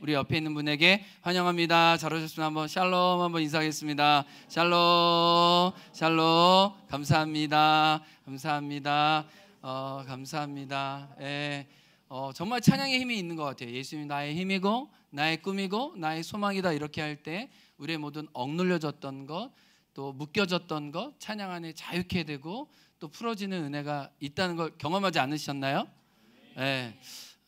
우리 옆에 있는 분에게 환영합니다. 잘 오셨으면 한번 샬롬 한번 인사하겠습니다. 샬롬, 샬롬, 감사합니다, 감사합니다, 어, 감사합니다. 예, 어, 정말 찬양의 힘이 있는 것 같아요. 예수님 나의 힘이고 나의 꿈이고 나의 소망이다 이렇게 할 때 우리의 모든 억눌려졌던 것, 또 묶여졌던 것 찬양 안에 자유케 되고 또 풀어지는 은혜가 있다는 걸 경험하지 않으셨나요? 예.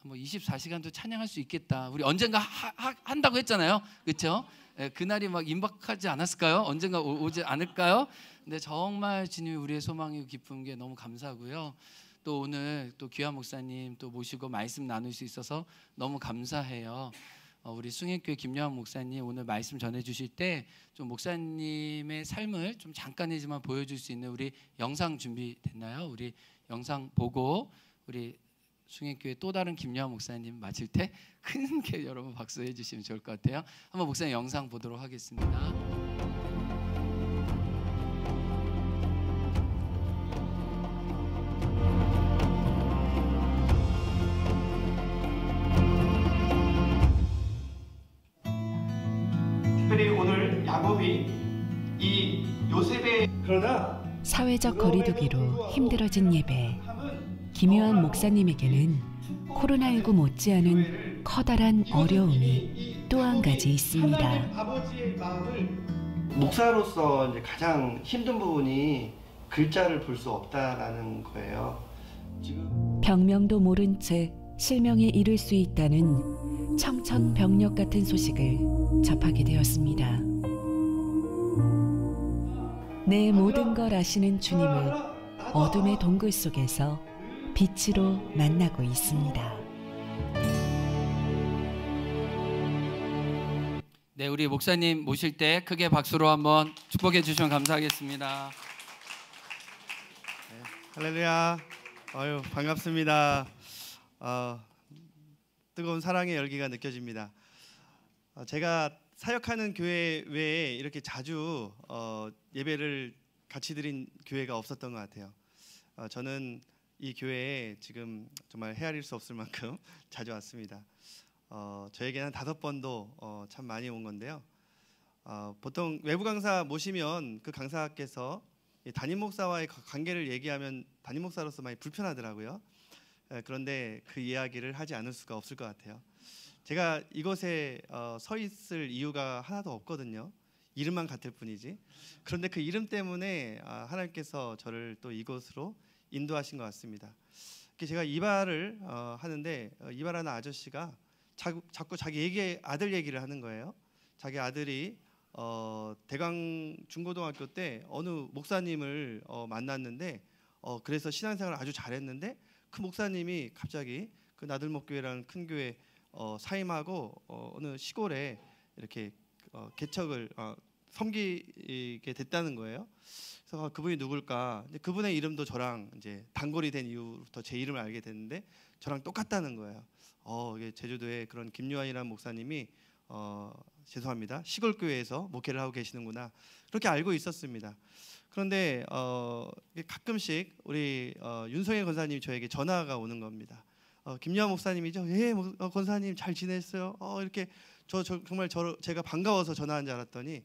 뭐 24시간도 찬양할 수 있겠다. 우리 언젠가 하, 하, 한다고 했잖아요. 그렇죠? 예, 그날이 막 임박하지 않았을까요? 언젠가 오, 오지 않을까요? 근데 정말 주님이 우리의 소망이고 기쁜 게 너무 감사하고요. 또 오늘 또 귀한 목사님 또 모시고 말씀 나눌 수 있어서 너무 감사해요. 어, 우리 숭례교회 김영환 목사님 오늘 말씀 전해 주실 때 좀 목사님의 삶을 좀 잠깐이지만 보여줄 수 있는 우리 영상 준비됐나요? 우리 영상 보고 우리 중해교회또 다른 김여하 목사님 마칠 때 큰 게 여러분 박수해 주시면 좋을 것 같아요. 한번 목사님 영상 보도록 하겠습니다. 특별히 오늘 야곱이 이 요셉의 그러나 사회적 거리두기로 힘들어진 예배 김효한 목사님에게는 코로나19 못지않은 커다란 어려움이 또 한 가지 있습니다. 목사로서 이제 가장 힘든 부분이 글자를 볼 수 없다라는 거예요. 병명도 모른 채 실명에 이를 수 있다는 청천벽력 같은 소식을 접하게 되었습니다. 내 아, 모든 걸 아시는 주님을 어둠의 동굴 속에서 빛으로 만나고 있습니다. 네, 우리 목사님 모실 때 크게 박수로 한번 축복해 주시면 감사하겠습니다. 네, 할렐루야. 아유, 반갑습니다. 어, 뜨거운 사랑의 열기가 느껴집니다. 어, 제가 사역하는 교회 외에 이렇게 자주 어, 예배를 같이 드린 교회가 없었던 것 같아요. 어, 저는 이 교회에 지금 정말 헤아릴 수 없을 만큼 자주 왔습니다. 어, 저에게는 다섯 번도 어, 참 많이 온 건데요. 어, 보통 외부 강사 모시면 그 강사께서 담임 목사와의 관계를 얘기하면 담임 목사로서 많이 불편하더라고요. 에, 예, 그런데 그 이야기를 하지 않을 수가 없을 것 같아요. 제가 이곳에 어, 서 있을 이유가 하나도 없거든요. 이름만 같을 뿐이지. 그런데 그 이름 때문에 아, 하나님께서 저를 또 이곳으로 인도하신 것 같습니다. 제가 이발을 어, 하는데 어, 이발하는 아저씨가 자 자꾸 자기 얘기 아들 얘기를 하는 거예요. 자기 아들이 어, 대강 중고등학교 때 어느 목사님을 어, 만났는데 어, 그래서 신앙생활 아주 잘했는데 그 목사님이 갑자기 그 나들목교회라는 큰 교회 어, 사임하고 어, 느 시골에 이렇게 개척을 섬기게 됐다는 거예요. 그래서 아, 그분이 누굴까? 그분의 이름도 저랑 이제 단골이 된 이후부터 제 이름을 알게 됐는데 저랑 똑같다는 거예요. 어, 이게 제주도의 그런 김유한이라는 목사님이 어, 죄송합니다. 시골 교회에서 목회를 하고 계시는구나. 그렇게 알고 있었습니다. 그런데 어, 가끔씩 우리 어, 윤성혜 권사님이 저에게 전화가 오는 겁니다. 어, 김유한 목사님이죠. 예, 목, 어, 권사님 잘 지냈어요. 어, 이렇게 저, 저 정말 저, 제가 반가워서 전화한 줄 알았더니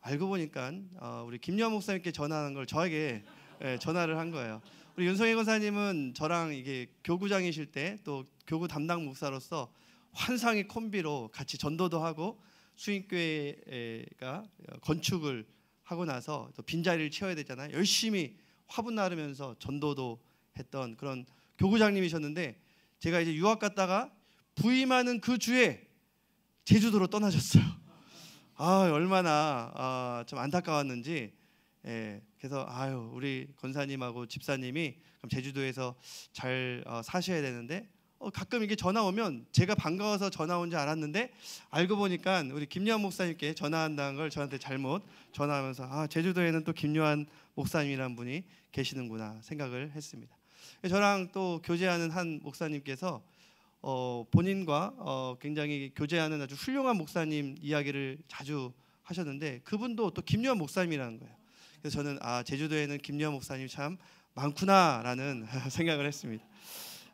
알고 보니까 어, 우리 김여 목사님께 전화하는 걸 저에게 예, 전화를 한 거예요. 우리 윤성혜 권사님은 저랑 이게 교구장이실 때 또 교구 담당 목사로서 환상의 콤비로 같이 전도도 하고 수인교회가 건축을 하고 나서 또 빈자리를 채워야 되잖아요. 열심히 화분 나르면서 전도도 했던 그런 교구장님이셨는데 제가 이제 유학 갔다가 부임하는 그 주에 제주도로 떠나셨어요. 아 얼마나 아, 좀 안타까웠는지 예, 그래서 아유 우리 권사님하고 집사님이 제주도에서 잘 어, 사셔야 되는데 어, 가끔 이게 전화 오면 제가 반가워서 전화 온 줄 알았는데 알고 보니까 우리 김요한 목사님께 전화한다는 걸 저한테 잘못 전화하면서 아 제주도에는 또 김요한 목사님이란 분이 계시는구나 생각을 했습니다. 저랑 또 교제하는 한 목사님께서 어, 본인과 어, 굉장히 교제하는 아주 훌륭한 목사님 이야기를 자주 하셨는데 그분도 또 김요한 목사님이라는 거예요. 그래서 저는 아 제주도에는 김요한 목사님 참 많구나라는 생각을 했습니다.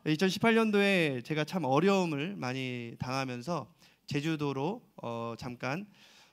2018년도에 제가 참 어려움을 많이 당하면서 제주도로 어, 잠깐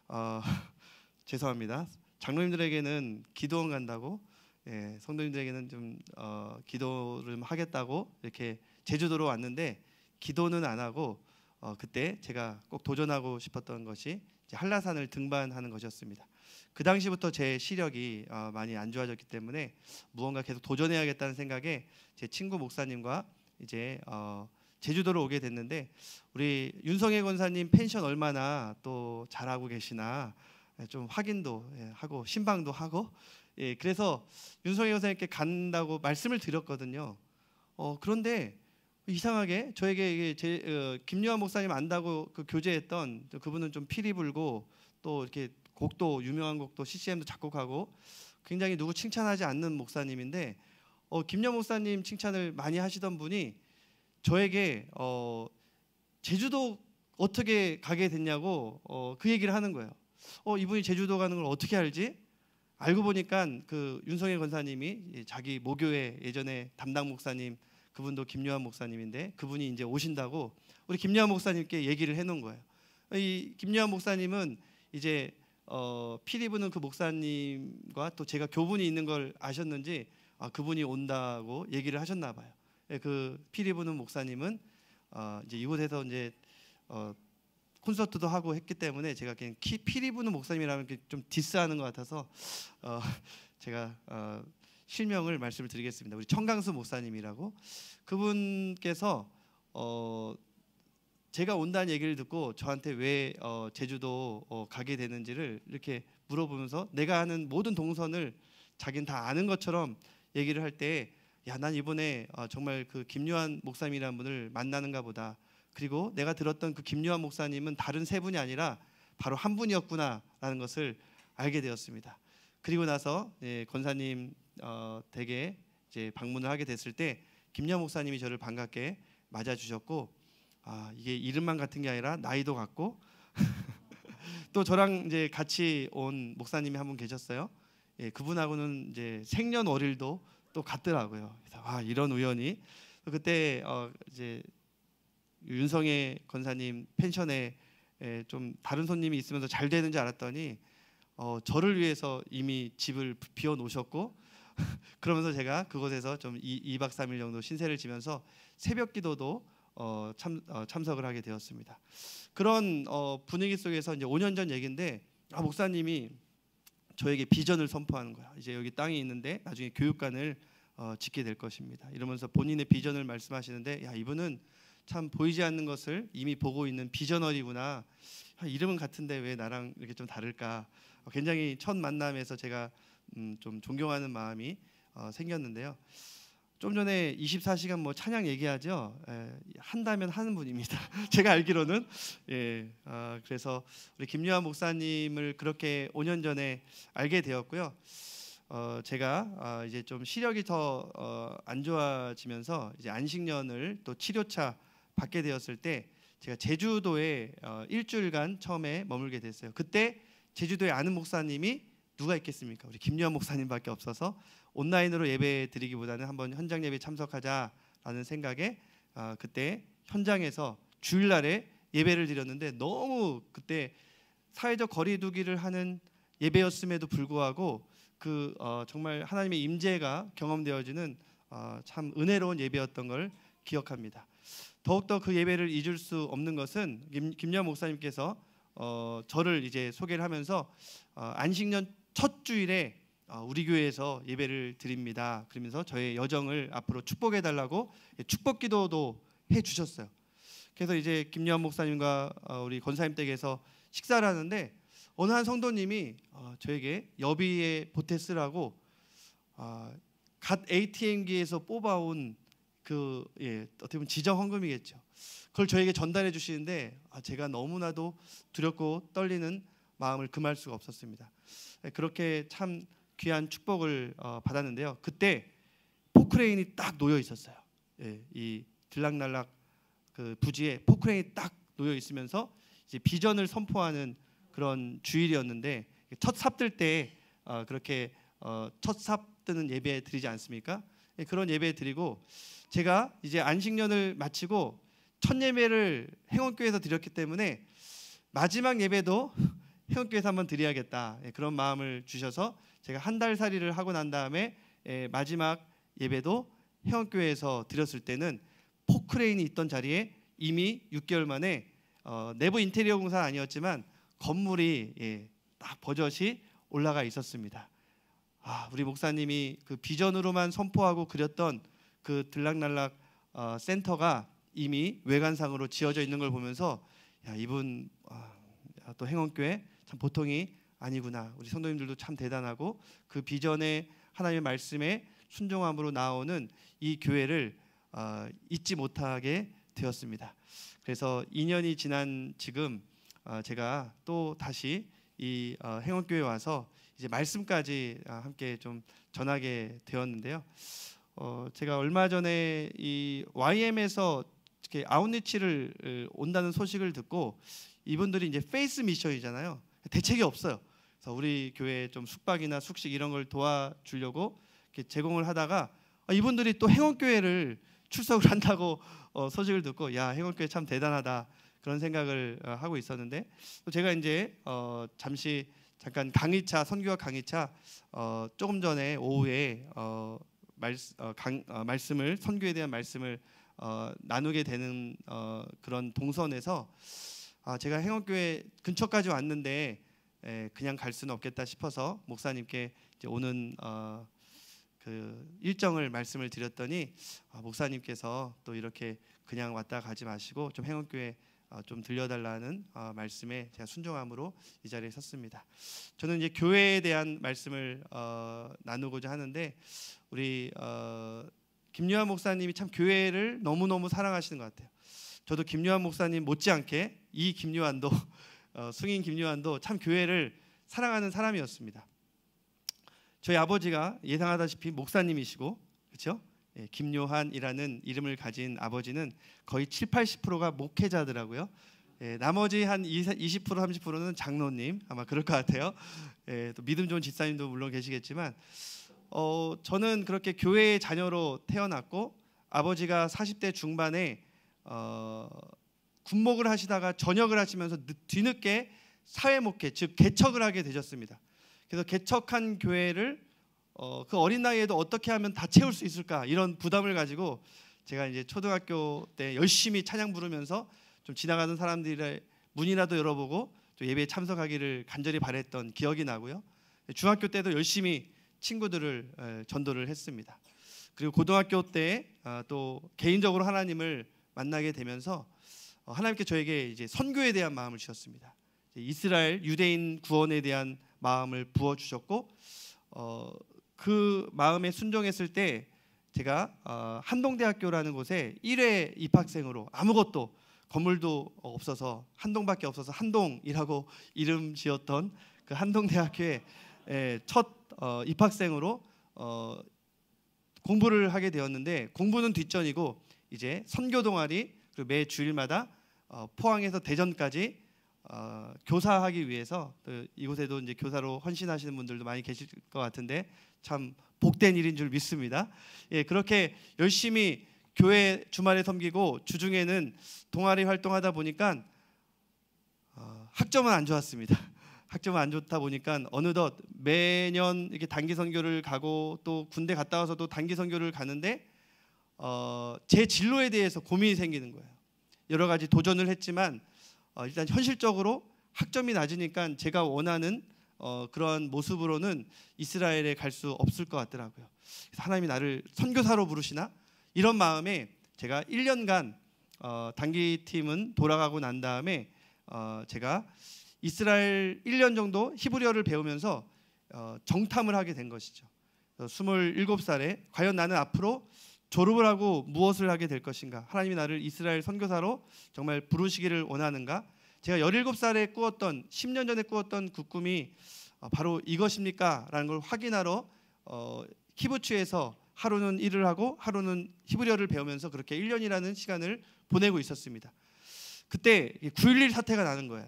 어, 죄송합니다. 장로님들에게는 기도원 간다고 예, 성도님들에게는 좀 어, 기도를 하겠다고 이렇게 제주도로 왔는데 기도는 안 하고 어, 그때 제가 꼭 도전하고 싶었던 것이 한라산을 등반하는 것이었습니다. 그 당시부터 제 시력이 어, 많이 안 좋아졌기 때문에 무언가 계속 도전해야겠다는 생각에 제 친구 목사님과 이제 어, 제주도로 오게 됐는데 우리 윤성혜 권사님 펜션 얼마나 또 잘하고 계시나 예, 좀 확인도 예, 하고 신방도 하고 예, 그래서 윤성혜 선생님께 간다고 말씀을 드렸거든요. 어, 그런데 이상하게 저에게 제, 어, 김유한 목사님 안다고 그 교제했던 그분은 좀 피리 불고 또 이렇게 곡도 유명한 곡도 CCM도 작곡하고 굉장히 누구 칭찬하지 않는 목사님인데 어, 김한 목사님 칭찬을 많이 하시던 분이 저에게 어, 제주도 어떻게 가게 됐냐고 어, 그 얘기를 하는 거예요. 어, 이분이 제주도 가는 걸 어떻게 알지? 알고 보니까 그 윤성일 권사님이 예, 자기 모교회 예전에 담당 목사님 그분도 김요한 목사님인데 그분이 이제 오신다고 우리 김요한 목사님께 얘기를 해놓은 거예요. 이 김요한 목사님은 이제 어, 피리부는 그 목사님과 또 제가 교분이 있는 걸 아셨는지 아, 그분이 온다고 얘기를 하셨나 봐요. 예, 그 피리부는 목사님은 어, 이제 이곳에서 이제 어, 콘서트도 하고 했기 때문에 제가 그냥 피리부는 목사님이라면 좀 디스하는 것 같아서 어, 제가 어, 실명을 말씀을 드리겠습니다. 우리 청강수 목사님이라고 그분께서 어 제가 온다는 얘기를 듣고 저한테 왜어 제주도 어 가게 되는지를 이렇게 물어보면서 내가 아는 모든 동선을 자기는 다 아는 것처럼 얘기를 할때야난 이번에 어 정말 그 김요한 목사님이라는 분을 만나는가 보다 그리고 내가 들었던 그 김요한 목사님은 다른 세 분이 아니라 바로 한 분이었구나라는 것을 알게 되었습니다. 그리고 나서 예, 권사님 어, 대게 이제 방문을 하게 됐을 때 김여 목사님이 저를 반갑게 맞아주셨고 아, 이게 이름만 같은 게 아니라 나이도 같고 또 저랑 이제 같이 온 목사님이 한 분 계셨어요. 예, 그분하고는 이제 생년월일도 또 같더라고요. 그래서 아 이런 우연이 그때 어, 이제 윤성의 권사님 펜션에 예, 좀 다른 손님이 있으면서 잘 되는지 알았더니 어, 저를 위해서 이미 집을 비워 놓으셨고 그러면서 제가 그곳에서 좀 2, 박 3일 정도 신세를 지면서 새벽 기도도 어, 참, 어, 참석을 하게 되었습니다. 그런 어, 분위기 속에서 이제 5년 전 얘기인데 아, 목사님이 저에게 비전을 선포하는 거야. 이제 여기 땅이 있는데 나중에 교육관을 어, 짓게 될 것입니다. 이러면서 본인의 비전을 말씀하시는데 야 이분은 참 보이지 않는 것을 이미 보고 있는 비전어리구나. 이름은 같은데 왜 나랑 이렇게 좀 다를까? 어, 굉장히 첫 만남에서 제가 음, 좀 존경하는 마음이 어, 생겼는데요. 좀 전에 24시간 뭐 찬양 얘기하죠. 에, 예, 한다면 하는 분입니다. 제가 알기로는 예, 아, 그래서 우리 김유한 목사님을 그렇게 5년 전에 알게 되었고요. 어, 제가 아, 이제 좀 시력이 더안 어, 좋아지면서 이제 안식년을 또 치료차 받게 되었을 때 제가 제주도에 어, 일주일간 처음에 머물게 됐어요. 그때 제주도에 아는 목사님이 누가 있겠습니까? 우리 김여한 목사님밖에 없어서 온라인으로 예배 드리기보다는 한번 현장 예배 참석하자라는 생각에 어, 그때 현장에서 주일날에 예배를 드렸는데 너무 그때 사회적 거리두기를 하는 예배였음에도 불구하고 그 어, 정말 하나님의 임재가 경험되어지는 어, 참 은혜로운 예배였던 걸 기억합니다. 더욱더 그 예배를 잊을 수 없는 것은 김, 김여 목사님께서 어, 저를 이제 소개를 하면서 어, 안식년 첫 주일에 어, 우리 교회에서 예배를 드립니다. 그러면서 저의 여정을 앞으로 축복해 달라고 예, 축복 기도도 해 주셨어요. 그래서 이제 김여한 목사님과 어, 우리 권사님 댁에서 식사를 하는데 어느 한 성도님이 어, 저에게 여비의 보테스라고 갓 ATM기에서 뽑아온 그 예, 어떻게 보면 지정 헌금이겠죠. 그걸 저에게 전달해 주시는데 아, 제가 너무나도 두렵고 떨리는 마음을 금할 수가 없었습니다. 네, 그렇게 참 귀한 축복을 어, 받았는데요. 그때 포크레인이 딱 놓여 있었어요. 예, 이 들락날락 그 부지에 포크레인이 딱 놓여 있으면서 이제 비전을 선포하는 그런 주일이었는데 첫 삽들 때 어, 그렇게 어, 첫삽 뜨는 예배 드리지 않습니까? 예, 그런 예배 드리고 제가 이제 안식년을 마치고 첫 예배를 행원교회에서 드렸기 때문에 마지막 예배도 회원교에서 한번 드려야겠다 예, 그런 마음을 주셔서 제가 한 달 살이를 하고 난 다음에 예, 마지막 예배도 회원교회에서 드렸을 때는 포크레인이 있던 자리에 이미 6개월 만에 어, 내부 인테리어 공사 아니었지만 건물이 예, 딱 버젓이 올라가 있었습니다. 아, 우리 목사님이 그 비전으로만 선포하고 그렸던 그 들락날락 어, 센터가 이미 외관상으로 지어져 있는 걸 보면서 야, 이분 아, 또 행원교회 참 보통이 아니구나. 우리 성도님들도 참 대단하고 그 비전에 하나님의 말씀에 순종함으로 나오는 이 교회를 어, 잊지 못하게 되었습니다. 그래서 2년이 지난 지금 어, 제가 또 다시 이 어, 행원교회 와서 이제 말씀까지 아, 함께 좀 전하게 되었는데요. 어, 제가 얼마 전에 이 YM에서 이렇게 아웃리치를 온다는 소식을 듣고 이분들이 이제 페이스 미션이잖아요. 대책이 없어요. 그래서 우리 교회 좀 숙박이나 숙식 이런 걸 도와주려고 제공을 하다가 아, 이분들이 또 행원교회를 출석을 한다고 어, 소식을 듣고 야 행원교회 참 대단하다 그런 생각을 어, 하고 있었는데 제가 이제 어, 잠시 잠깐 강의차 선교와 강의차 어, 조금 전에 오후에 어, 말, 어, 강, 말씀을 선교에 대한 말씀을 나누게 되는 그런 동선에서 아, 제가 행원교회 근처까지 왔는데 에, 예, 그냥 갈 수는 없겠다 싶어서 목사님께 오는 어, 그 일정을 말씀을 드렸더니 아, 목사님께서 또 이렇게 그냥 왔다 가지 마시고 좀 행원교회 어, 좀 들려달라는 어, 말씀에 제가 순종함으로 이 자리에 섰습니다. 저는 이제 교회에 대한 말씀을 어, 나누고자 하는데 우리 어, 김유한 목사님이 참 교회를 너무 너무 사랑하시는 것 같아요. 저도 김요한 목사님 못지않게 이 김요한도 어, 승인 김요한도 참 교회를 사랑하는 사람이었습니다. 저희 아버지가 예상하다시피 목사님이시고 그렇죠? 예, 김요한이라는 이름을 가진 아버지는 거의 7, 80%가 목회자더라고요. 예, 나머지 한20% 30%는 장로님 아마 그럴 것 같아요. 예, 또 믿음 좋은 집사님도 물론 계시겠지만 어, 저는 그렇게 교회의 자녀로 태어났고 아버지가 40대 중반에 어, 군목을 하시다가 전역을 하시면서 뒤늦게 사회 목회 즉 개척을 하게 되셨습니다. 그래서 개척한 교회를 어, 그 어린 나이에도 어떻게 하면 다 채울 수 있을까 이런 부담을 가지고 제가 이제 초등학교 때 열심히 찬양 부르면서 좀 지나가는 사람들의 문이라도 열어보고 예배에 참석하기를 간절히 바랬던 기억이 나고요. 중학교 때도 열심히 친구들을 전도를 했습니다. 그리고 고등학교 때또 아, 개인적으로 하나님을 만나게 되면서 어, 하나님께 저에게 이제 선교에 대한 마음을 주셨습니다. 이스라엘 유대인 구원에 대한 마음을 부어 주셨고 어, 그 마음에 순종했을 때 제가 어, 한동대학교라는 곳에 1회 입학생으로 아무것도 건물도 없어서 한동밖에 없어서 한동이라고 이름 지었던 그 한동대학교에 예, 첫 어, 입학생으로 어, 공부를 하게 되었는데 공부는 뒷전이고 이제 선교 동아리 그리고 매 주일마다 어, 포항에서 대전까지 어, 교사하기 위해서 이곳에도 이제 교사로 헌신하시는 분들도 많이 계실 것 같은데 참 복된 일인 줄 믿습니다. 예, 그렇게 열심히 교회 주말에 섬기고 주중에는 동아리 활동하다 보니까 어, 학점은 안 좋았습니다. 학점은 안 좋다 보니까 어느덧 매년 이렇게 단기 선교를 가고 또 군대 갔다 와서도 단기 선교를 가는데 어, 제 진로에 대해서 고민이 생기는 거예요. 여러 가지 도전을 했지만 어, 일단 현실적으로 학점이 낮으니까 제가 원하는 어, 그런 모습으로는 이스라엘에 갈 수 없을 것 같더라고요. 하나님이 나를 선교사로 부르시나 이런 마음에 제가 1년간 어, 단기 팀은 돌아가고 난 다음에 어, 제가 이스라엘 1년 정도 히브리어를 배우면서 어, 정탐을 하게 된 것이죠. 27살에 과연 나는 앞으로 졸업을 하고 무엇을 하게 될 것인가? 하나님이 나를 이스라엘 선교사로 정말 부르시기를 원하는가? 제가 17살에 꾸었던 10년 전에 꾸었던 그 꿈이 어, 바로 이것입니까? 라는 걸 확인하러 어, 키부츠에서 하루는 일을 하고 하루는 히브리어를 배우면서 그렇게 1년이라는 시간을 보내고 있었습니다. 그때 9.11 사태가 나는 거예요.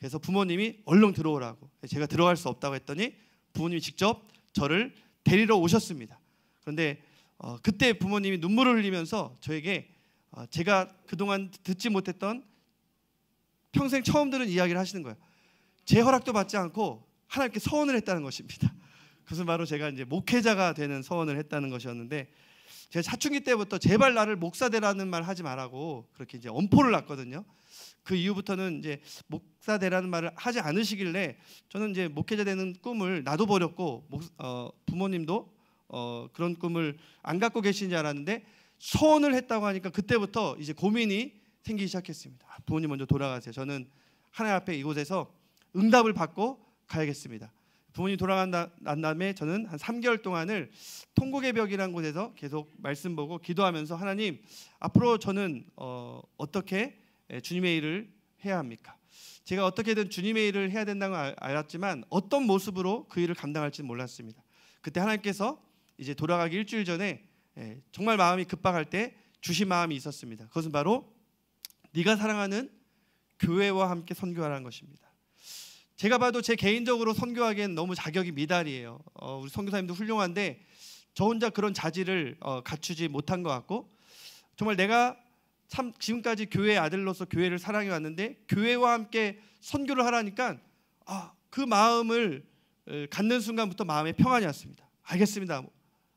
그래서 부모님이 얼른 들어오라고 제가 들어갈 수 없다고 했더니 부모님이 직접 저를 데리러 오셨습니다. 그런데 어, 그때 부모님이 눈물을 흘리면서 저에게 어, 제가 그동안 듣지 못했던 평생 처음 들은 이야기를 하시는 거예요. 제 허락도 받지 않고 하나님께 서원을 했다는 것입니다. 그것은 바로 제가 이제 목회자가 되는 서원을 했다는 것이었는데 제가 사춘기 때부터 제발 나를 목사 되라는 말 하지 말라고 그렇게 이제 엄포를 놨거든요. 그 이후부터는 이제 목사 되라는 말을 하지 않으시길래 저는 이제 목회자 되는 꿈을 나도 버렸고 목, 어, 부모님도 어, 그런 꿈을 안 갖고 계신 줄 알았는데 소원을 했다고 하니까 그때부터 이제 고민이 생기기 시작했습니다. 아, 부모님 먼저 돌아가세요. 저는 하나님 앞에 이곳에서 응답을 받고 가야겠습니다. 부모님 돌아간 다음에 저는 한 3개월 동안을 통곡의 벽이라는 곳에서 계속 말씀 보고 기도하면서 하나님 앞으로 저는 어, 어떻게 예, 주님의 일을 해야 합니까? 제가 어떻게든 주님의 일을 해야 된다는 걸 알았지만 어떤 모습으로 그 일을 감당할지는 몰랐습니다. 그때 하나님께서 이제 돌아가기 일주일 전에 예, 정말 마음이 급박할 때 주신 마음이 있었습니다. 그것은 바로 네가 사랑하는 교회와 함께 선교하라는 것입니다. 제가 봐도 제 개인적으로 선교하기엔 너무 자격이 미달이에요. 어, 우리 선교사님도 훌륭한데 저 혼자 그런 자질을 어, 갖추지 못한 것 같고 정말 내가 참 지금까지 교회 아들로서 교회를 사랑해 왔는데 교회와 함께 선교를 하라니까 아, 그 마음을 갖는 순간부터 마음의 평안이 왔습니다. 알겠습니다.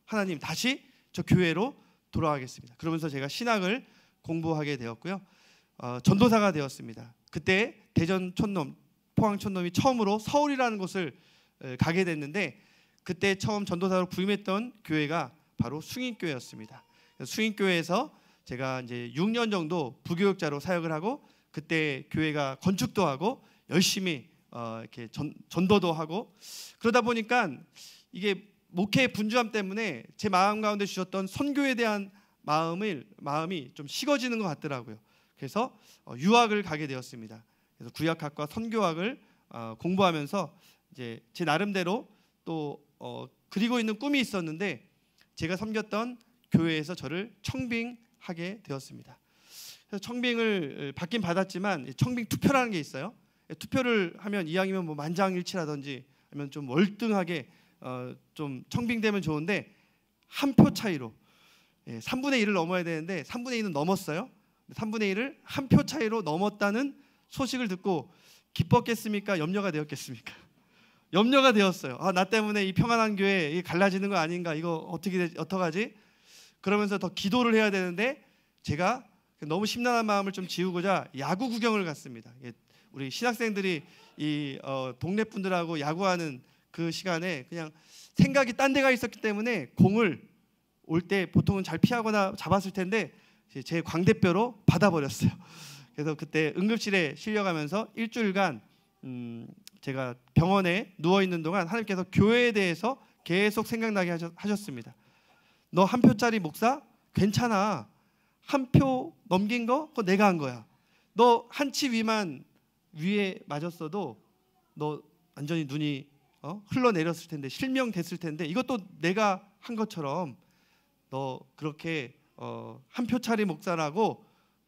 하나님 다시 저 교회로 돌아가겠습니다. 그러면서 제가 신학을 공부하게 되었고요. 어, 전도사가 되었습니다. 그때 대전 촌놈, 포항 촌놈이 처음으로 서울이라는 곳을 가게 됐는데 그때 처음 전도사로 부임했던 교회가 바로 숭인교회였습니다. 숭인교회에서 제가 이제 6년 정도 부교육자로 사역을 하고 그때 교회가 건축도 하고 열심히 어, 이렇게 전, 전도도 하고 그러다 보니까 이게 목회의 분주함 때문에 제 마음 가운데 주셨던 선교에 대한 마음을 마음이 좀 식어지는 것 같더라고요. 그래서 어, 유학을 가게 되었습니다. 그래서 구약학과 선교학을 어, 공부하면서 이제 제 나름대로 또 어, 그리고 있는 꿈이 있었는데 제가 섬겼던 교회에서 저를 청빙하게 되었습니다. 그래서 청빙을 받긴 받았지만 청빙 투표라는 게 있어요. 투표를 하면 이왕이면 뭐 만장일치라든지 아면좀 월등하게 어, 좀 청빙되면 좋은데 한 표 차이로 3분의 예, 1을 넘어야 되는데 3분의 1은 넘었어요. 3분의 1을 한 표 차이로 넘었다는 소식을 듣고 기뻤겠습니까? 염려가 되었겠습니까? 염려가 되었어요. 아, 나 때문에 이 평안한 교회 갈라지는 거 아닌가? 이거 어떻게 되지? 어떡하지? 그러면서 더 기도를 해야 되는데 제가 너무 심란한 마음을 좀 지우고자 야구 구경을 갔습니다. 예, 우리 신학생들이 이 어, 동네 분들하고 야구하는 그 시간에 그냥 생각이 딴 데가 있었기 때문에 공을 올 때 보통은 잘 피하거나 잡았을 텐데 제 광대뼈로 받아버렸어요. 그래서 그때 응급실에 실려가면서 일주일간 음 제가 병원에 누워 있는 동안 하나님께서 교회에 대해서 계속 생각나게 하셨습니다. 너 한 표짜리 목사 괜찮아. 한 표 넘긴 거 그거 내가 한 거야. 너 한 치 위만 위에 맞았어도 너 완전히 눈이 어? 흘러내렸을 텐데 실명됐을 텐데 이것도 내가 한 것처럼 너 그렇게 어, 한 표차리 목사라고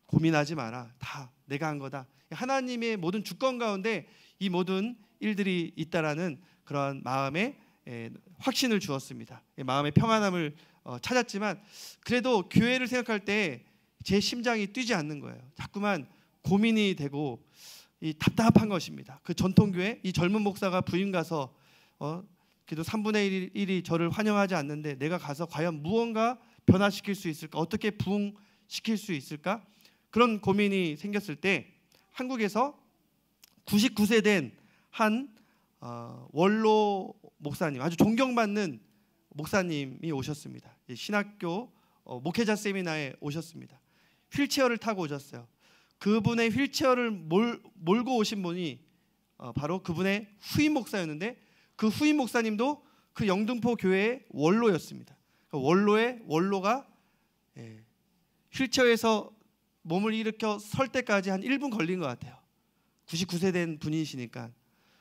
고민하지 마라. 다 내가 한 거다. 하나님의 모든 주권 가운데 이 모든 일들이 있다라는 그러한 마음에 에, 예, 확신을 주었습니다. 에, 예, 마음의 평안함을 어, 찾았지만 그래도 교회를 생각할 때 제 심장이 뛰지 않는 거예요. 자꾸만 고민이 되고 이 답답한 것입니다. 그 전통교회 이 젊은 목사가 부임 가서 어? 기도 3분의 1이 저를 환영하지 않는데 내가 가서 과연 무언가 변화시킬 수 있을까? 어떻게 부흥시킬 수 있을까? 그런 고민이 생겼을 때 한국에서 99세 된한 어, 원로 목사님 아주 존경받는 목사님이 오셨습니다. 예, 신학교 어, 목회자 세미나에 오셨습니다. 휠체어를 타고 오셨어요. 그분의 휠체어를 몰, 몰고 오신 분이 어, 바로 그분의 후임 목사였는데 그 후임 목사님도 그 영등포 교회의 원로였습니다. 그러니까 원로의 원로가 예, 휠체어에서 몸을 일으켜 설 때까지 한 1분 걸린 것 같아요. 99세 된 분이시니까.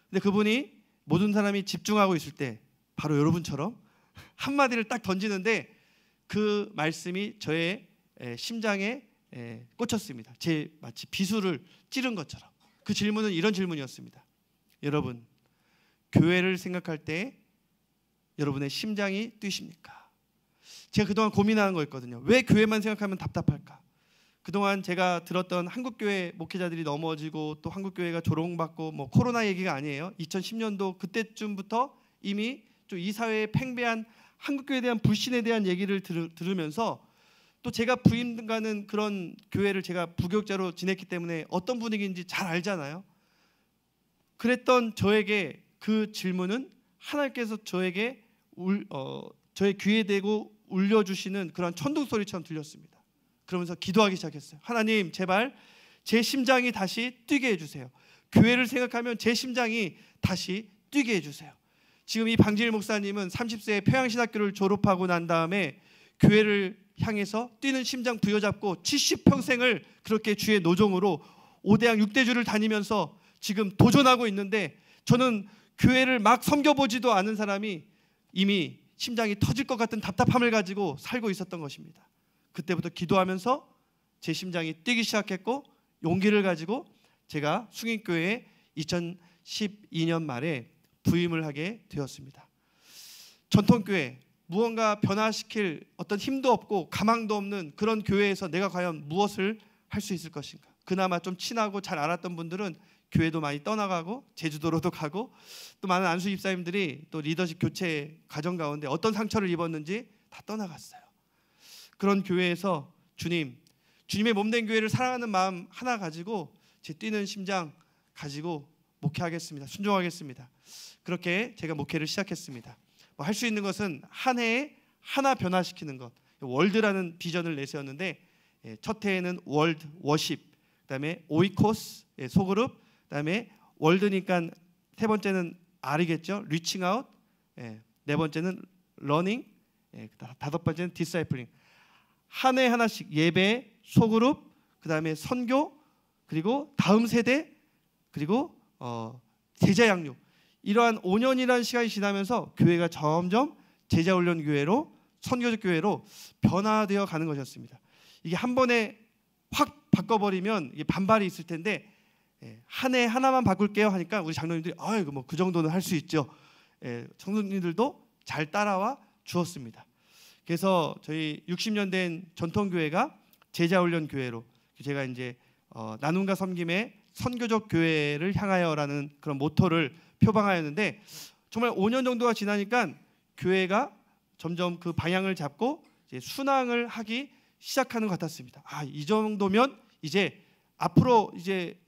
근데 그분이 모든 사람이 집중하고 있을 때 바로 여러분처럼 한마디를 딱 던지는데 그 말씀이 저의 예, 심장에 예, 꽂혔습니다. 제 마치 비수를 찌른 것처럼. 그 질문은 이런 질문이었습니다. 여러분, 교회를 생각할 때 여러분의 심장이 뛰십니까? 제가 그동안 고민하는 거였거든요. 왜 교회만 생각하면 답답할까? 그동안 제가 들었던 한국교회 목회자들이 넘어지고 또 한국교회가 조롱받고 뭐 코로나 얘기가 아니에요. 2010년도 그때쯤부터 이미 좀 이 사회에 팽배한 한국교회에 대한 불신에 대한 얘기를 들, 으면서또 제가 부임가는 그런 교회를 제가 부교육자로 지냈기 때문에 어떤 분위기인지 잘 알잖아요. 그랬던 저에게 그 질문은 하나님께서 저에게 울, 어, 저의 귀에 대고 울려주시는 그런 천둥 소리처럼 들렸습니다. 그러면서 기도하기 시작했어요. 하나님 제발 제 심장이 다시 뛰게 해주세요. 교회를 생각하면 제 심장이 다시 뛰게 해주세요. 지금 이 방진일 목사님은 30세에 평양신학교를 졸업하고 난 다음에 교회를 향해서 뛰는 심장 부여잡고 70평생을 그렇게 주의 노종으로 5대양 6대주를 다니면서 지금 도전하고 있는데 저는 교회를 막 섬겨보지도 않은 사람이 이미 심장이 터질 것 같은 답답함을 가지고 살고 있었던 것입니다. 그때부터 기도하면서 제 심장이 뛰기 시작했고 용기를 가지고 제가 숭인교회에 2012년 말에 부임을 하게 되었습니다. 전통교회 무언가 변화시킬 어떤 힘도 없고 가망도 없는 그런 교회에서 내가 과연 무엇을 할 수 있을 것인가? 그나마 좀 친하고 잘 알았던 분들은 교회도 많이 떠나가고 제주도로도 가고 또 많은 안수 집사님들이 또 리더십 교체 과정 가운데 어떤 상처를 입었는지 다 떠나갔어요. 그런 교회에서 주님, 주님의 몸된 교회를 사랑하는 마음 하나 가지고 제 뛰는 심장 가지고 목회하겠습니다. 순종하겠습니다. 그렇게 제가 목회를 시작했습니다. 뭐 할수 있는 것은 한 해에 하나 변화시키는 것. 월드라는 비전을 내세웠는데 예, 첫 해에는 월드 워십, 그다음에 오이코스 소그룹, 그다음에 월드니까 세 번째는 R이겠죠. 리칭 아웃. 예. 네 번째는 러닝. 예. 다섯 번째는 디사이플링. 한 해 하나씩 예배, 소그룹, 그다음에 선교, 그리고 다음 세대, 그리고 어, 제자 양육. 이러한 5년이라는 시간이 지나면서 교회가 점점 제자 훈련 교회로 선교적 교회로 변화되어 가는 것이었습니다. 이게 한 번에 확 바꿔버리면 이게 반발이 있을 텐데 예, 한해 하나만 바꿀게요 하니까 우리 장로님들이 아이고 뭐그 정도는 할 수 있죠. 예, 청소년들도 잘 따라와 주었습니다. 그래서 저희 60년 된 전통 교회가 제자 훈련 교회로 제가 이제 어, 나눔과 섬김의 선교적 교회를 향하여라는 그런 모토를 표방하였는데 정말 5년 정도가 지나니까 교회가 점점 그 방향을 잡고 이제 순항을 하기 시작하는 것 같았습니다. 아, 이 정도면 이제 앞으로 이제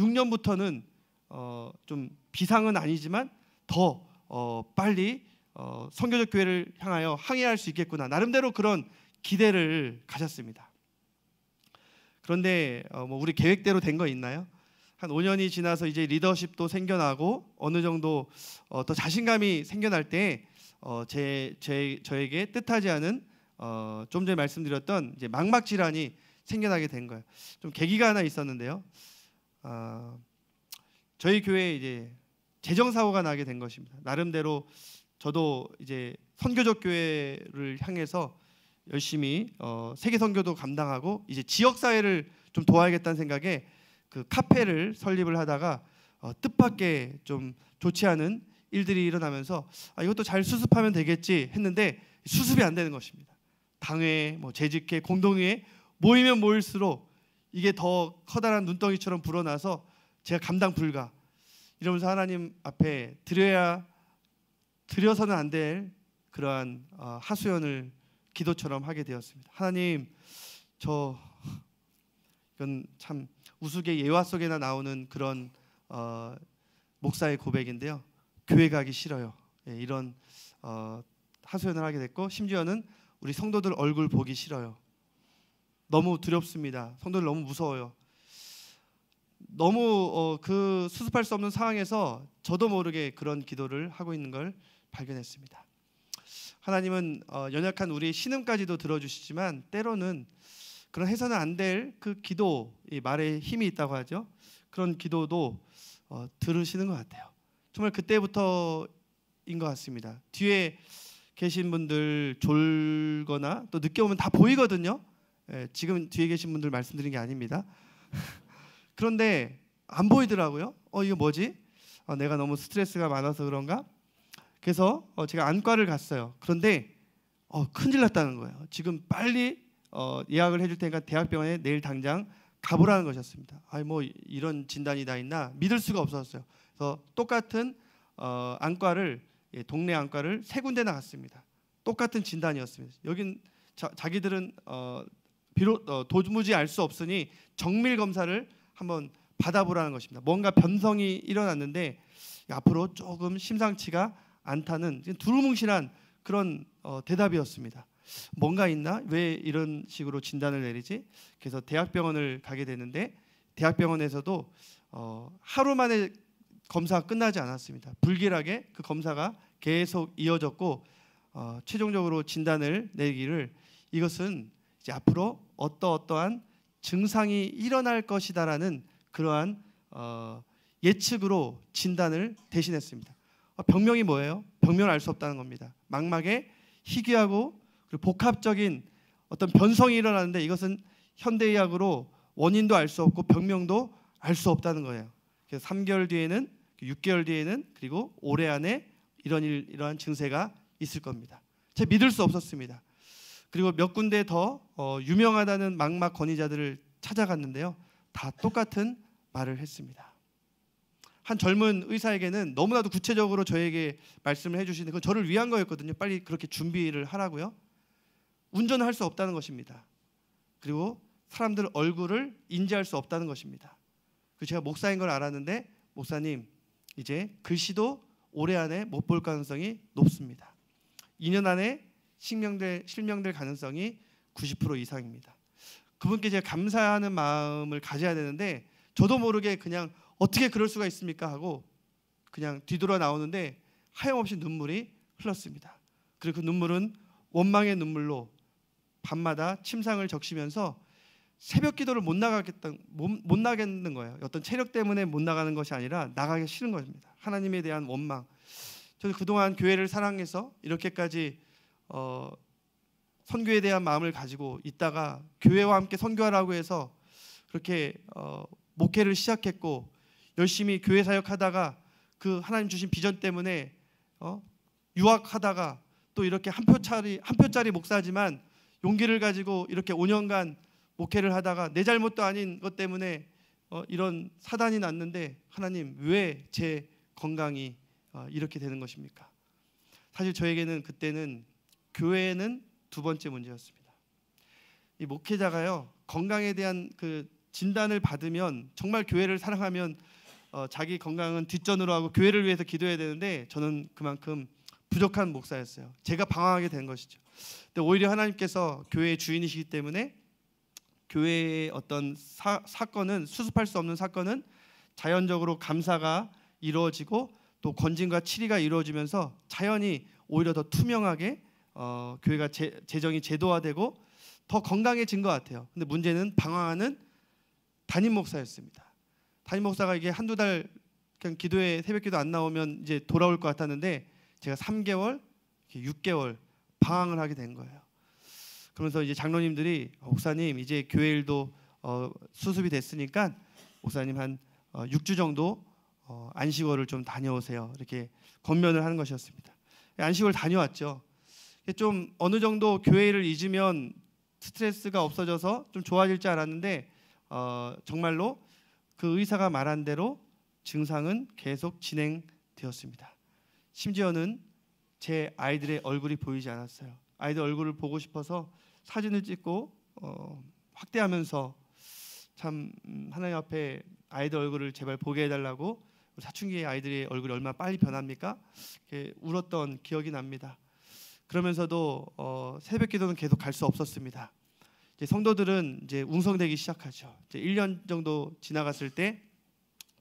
6년부터는 어, 좀 비상은 아니지만 더 어, 빨리 어, 성교적 교회를 향하여 항해할 수 있겠구나 나름대로 그런 기대를 가졌습니다. 그런데 어, 뭐 우리 계획대로 된 거 있나요? 한 5년이 지나서 이제 리더십도 생겨나고 어느 정도 어, 더 자신감이 생겨날 때 어, 제, 제 저에게 뜻하지 않은 어, 좀 전에 말씀드렸던 이제 망막 질환이 생겨나게 된 거예요. 좀 계기가 하나 있었는데요. 아, 저희 교회에 이제 재정 사고가 나게 된 것입니다. 나름대로 저도 이제 선교적 교회를 향해서 열심히 어, 세계 선교도 감당하고 이제 지역 사회를 좀 도와야겠다는 생각에 그 카페를 설립을 하다가 어, 뜻밖의 좀 좋지 않은 일들이 일어나면서 아, 이것도 잘 수습하면 되겠지 했는데 수습이 안 되는 것입니다. 당회, 뭐 재직회, 공동회 모이면 모일수록 이게 더 커다란 눈덩이처럼 불어나서 제가 감당 불가 이러면서 하나님 앞에 드려야 드려서는 안 될 그러한 어, 하소연을 기도처럼 하게 되었습니다. 하나님 저 이건 참 우스개 예화 속에나 나오는 그런 어, 목사의 고백인데요. 교회 가기 싫어요. 예, 이런 어, 하소연을 하게 됐고 심지어는 우리 성도들 얼굴 보기 싫어요. 너무 두렵습니다. 성도들 너무 무서워요. 너무 어, 그 수습할 수 없는 상황에서 저도 모르게 그런 기도를 하고 있는 걸 발견했습니다. 하나님은 어, 연약한 우리의 신음까지도 들어주시지만 때로는 그런 해서는 안 될 그 기도 말에 힘이 있다고 하죠. 그런 기도도 어, 들으시는 것 같아요. 정말 그때부터인 것 같습니다. 뒤에 계신 분들 졸거나 또 늦게 오면 다 보이거든요. 예, 지금 뒤에 계신 분들 말씀드린 게 아닙니다. 그런데 안 보이더라고요. 어 이거 뭐지? 어, 내가 너무 스트레스가 많아서 그런가? 그래서 어, 제가 안과를 갔어요. 그런데 어, 큰일 났다는 거예요. 지금 빨리 어, 예약을 해줄 테니까 대학병원에 내일 당장 가보라는 것이었습니다. 아니 뭐 이런 진단이 다 있나 믿을 수가 없었어요. 그래서 똑같은 어, 안과를 예, 동네 안과를 세 군데나 갔습니다. 똑같은 진단이었습니다. 여긴 자, 기들은 어, 비록 어, 도무지 알 수 없으니 정밀 검사를 한번 받아보라는 것입니다. 뭔가 변성이 일어났는데 앞으로 조금 심상치가 않다는 두루뭉실한 그런 어, 대답이었습니다. 뭔가 있나? 왜 이런 식으로 진단을 내리지? 그래서 대학병원을 가게 되는데 대학병원에서도 어, 하루 만에 검사가 끝나지 않았습니다. 불길하게 그 검사가 계속 이어졌고 어, 최종적으로 진단을 내기를 이것은 이제 앞으로 어떠어떠한 증상이 일어날 것이다라는 그러한 어, 예측으로 진단을 대신했습니다. 어, 병명이 뭐예요? 병명을 알 수 없다는 겁니다. 망막에 희귀하고 복합적인 어떤 변성이 일어나는데 이것은 현대의학으로 원인도 알 수 없고 병명도 알 수 없다는 거예요. 그래서 3개월 뒤에는 6개월 뒤에는 그리고 올해 안에 이런 일, 이러한 증세가 있을 겁니다. 제 믿을 수 없었습니다. 그리고 몇 군데 더 어, 유명하다는 막막 권위자들을 찾아갔는데요. 다 똑같은 말을 했습니다. 한 젊은 의사에게는 너무나도 구체적으로 저에게 말씀을 해주시는데 그 저를 위한 거였거든요. 빨리 그렇게 준비를 하라고요. 운전할수 없다는 것입니다. 그리고 사람들 얼굴을 인지할 수 없다는 것입니다. 그 제가 목사인 걸 알았는데 목사님 이제 글씨도 올해 안에 못 볼 가능성이 높습니다. 2년 안에 실명될, 실명될 가능성이 90% 이상입니다. 그분께 제가 감사하는 마음을 가져야 되는데 저도 모르게 그냥 어떻게 그럴 수가 있습니까 하고 그냥 뒤돌아 나오는데 하염없이 눈물이 흘렀습니다. 그리고 그 눈물은 원망의 눈물로 밤마다 침상을 적시면서 새벽 기도를 못 나가겠던 못, 못 나겠는 거예요. 어떤 체력 때문에 못 나가는 것이 아니라 나가기 싫은 겁니다. 하나님에 대한 원망. 저는 그동안 교회를 사랑해서 이렇게까지 어, 선교에 대한 마음을 가지고 있다가 교회와 함께 선교하라고 해서 그렇게 어, 목회를 시작했고 열심히 교회 사역하다가 그 하나님 주신 비전 때문에 어, 유학하다가 또 이렇게 한 표짜리 한 표짜리 목사지만 용기를 가지고 이렇게 5년간 목회를 하다가 내 잘못도 아닌 것 때문에 어, 이런 사단이 났는데 하나님 왜 제 건강이 어, 이렇게 되는 것입니까? 사실 저에게는 그때는 교회는 두 번째 문제였습니다. 이 목회자가요 건강에 대한 그 진단을 받으면 정말 교회를 사랑하면 어, 자기 건강은 뒷전으로 하고 교회를 위해서 기도해야 되는데 저는 그만큼 부족한 목사였어요. 제가 방황하게 된 것이죠. 근데 오히려 하나님께서 교회의 주인이시기 때문에 교회의 어떤 사, 사건은 수습할 수 없는 사건은 자연적으로 감사가 이루어지고 또 권진과 치리가 이루어지면서 자연히 오히려 더 투명하게 어, 교회가 재, 정이 제도화되고 더 건강해진 것 같아요. 근데 문제는 방황하는 담임 목사였습니다. 담임 목사가 이게 한두 달 그냥 기도에 새벽기도 안 나오면 이제 돌아올 것 같았는데 제가 3개월, 6개월 방황을 하게 된 거예요. 그러면서 이제 장로님들이 어, 목사님 이제 교회 일도 어, 수습이 됐으니까 목사님 한 어, 6주 정도 어, 안식월을 좀 다녀오세요. 이렇게 권면을 하는 것이었습니다. 안식월 다녀왔죠. 좀 어느 정도 교회를 잊으면 스트레스가 없어져서 좀 좋아질 줄 알았는데 어, 정말로 그 의사가 말한 대로 증상은 계속 진행되었습니다. 심지어는 제 아이들의 얼굴이 보이지 않았어요. 아이들 얼굴을 보고 싶어서 사진을 찍고 어, 확대하면서 참 음, 하나님 앞에 아이들 얼굴을 제발 보게 해달라고 사춘기의 아이들의 얼굴이 얼마나 빨리 변합니까? 울었던 기억이 납니다. 그러면서도 어, 새벽 기도는 계속 갈 수 없었습니다. 이제 성도들은 이제 웅성대기 시작하죠. 이제 1년 정도 지나갔을 때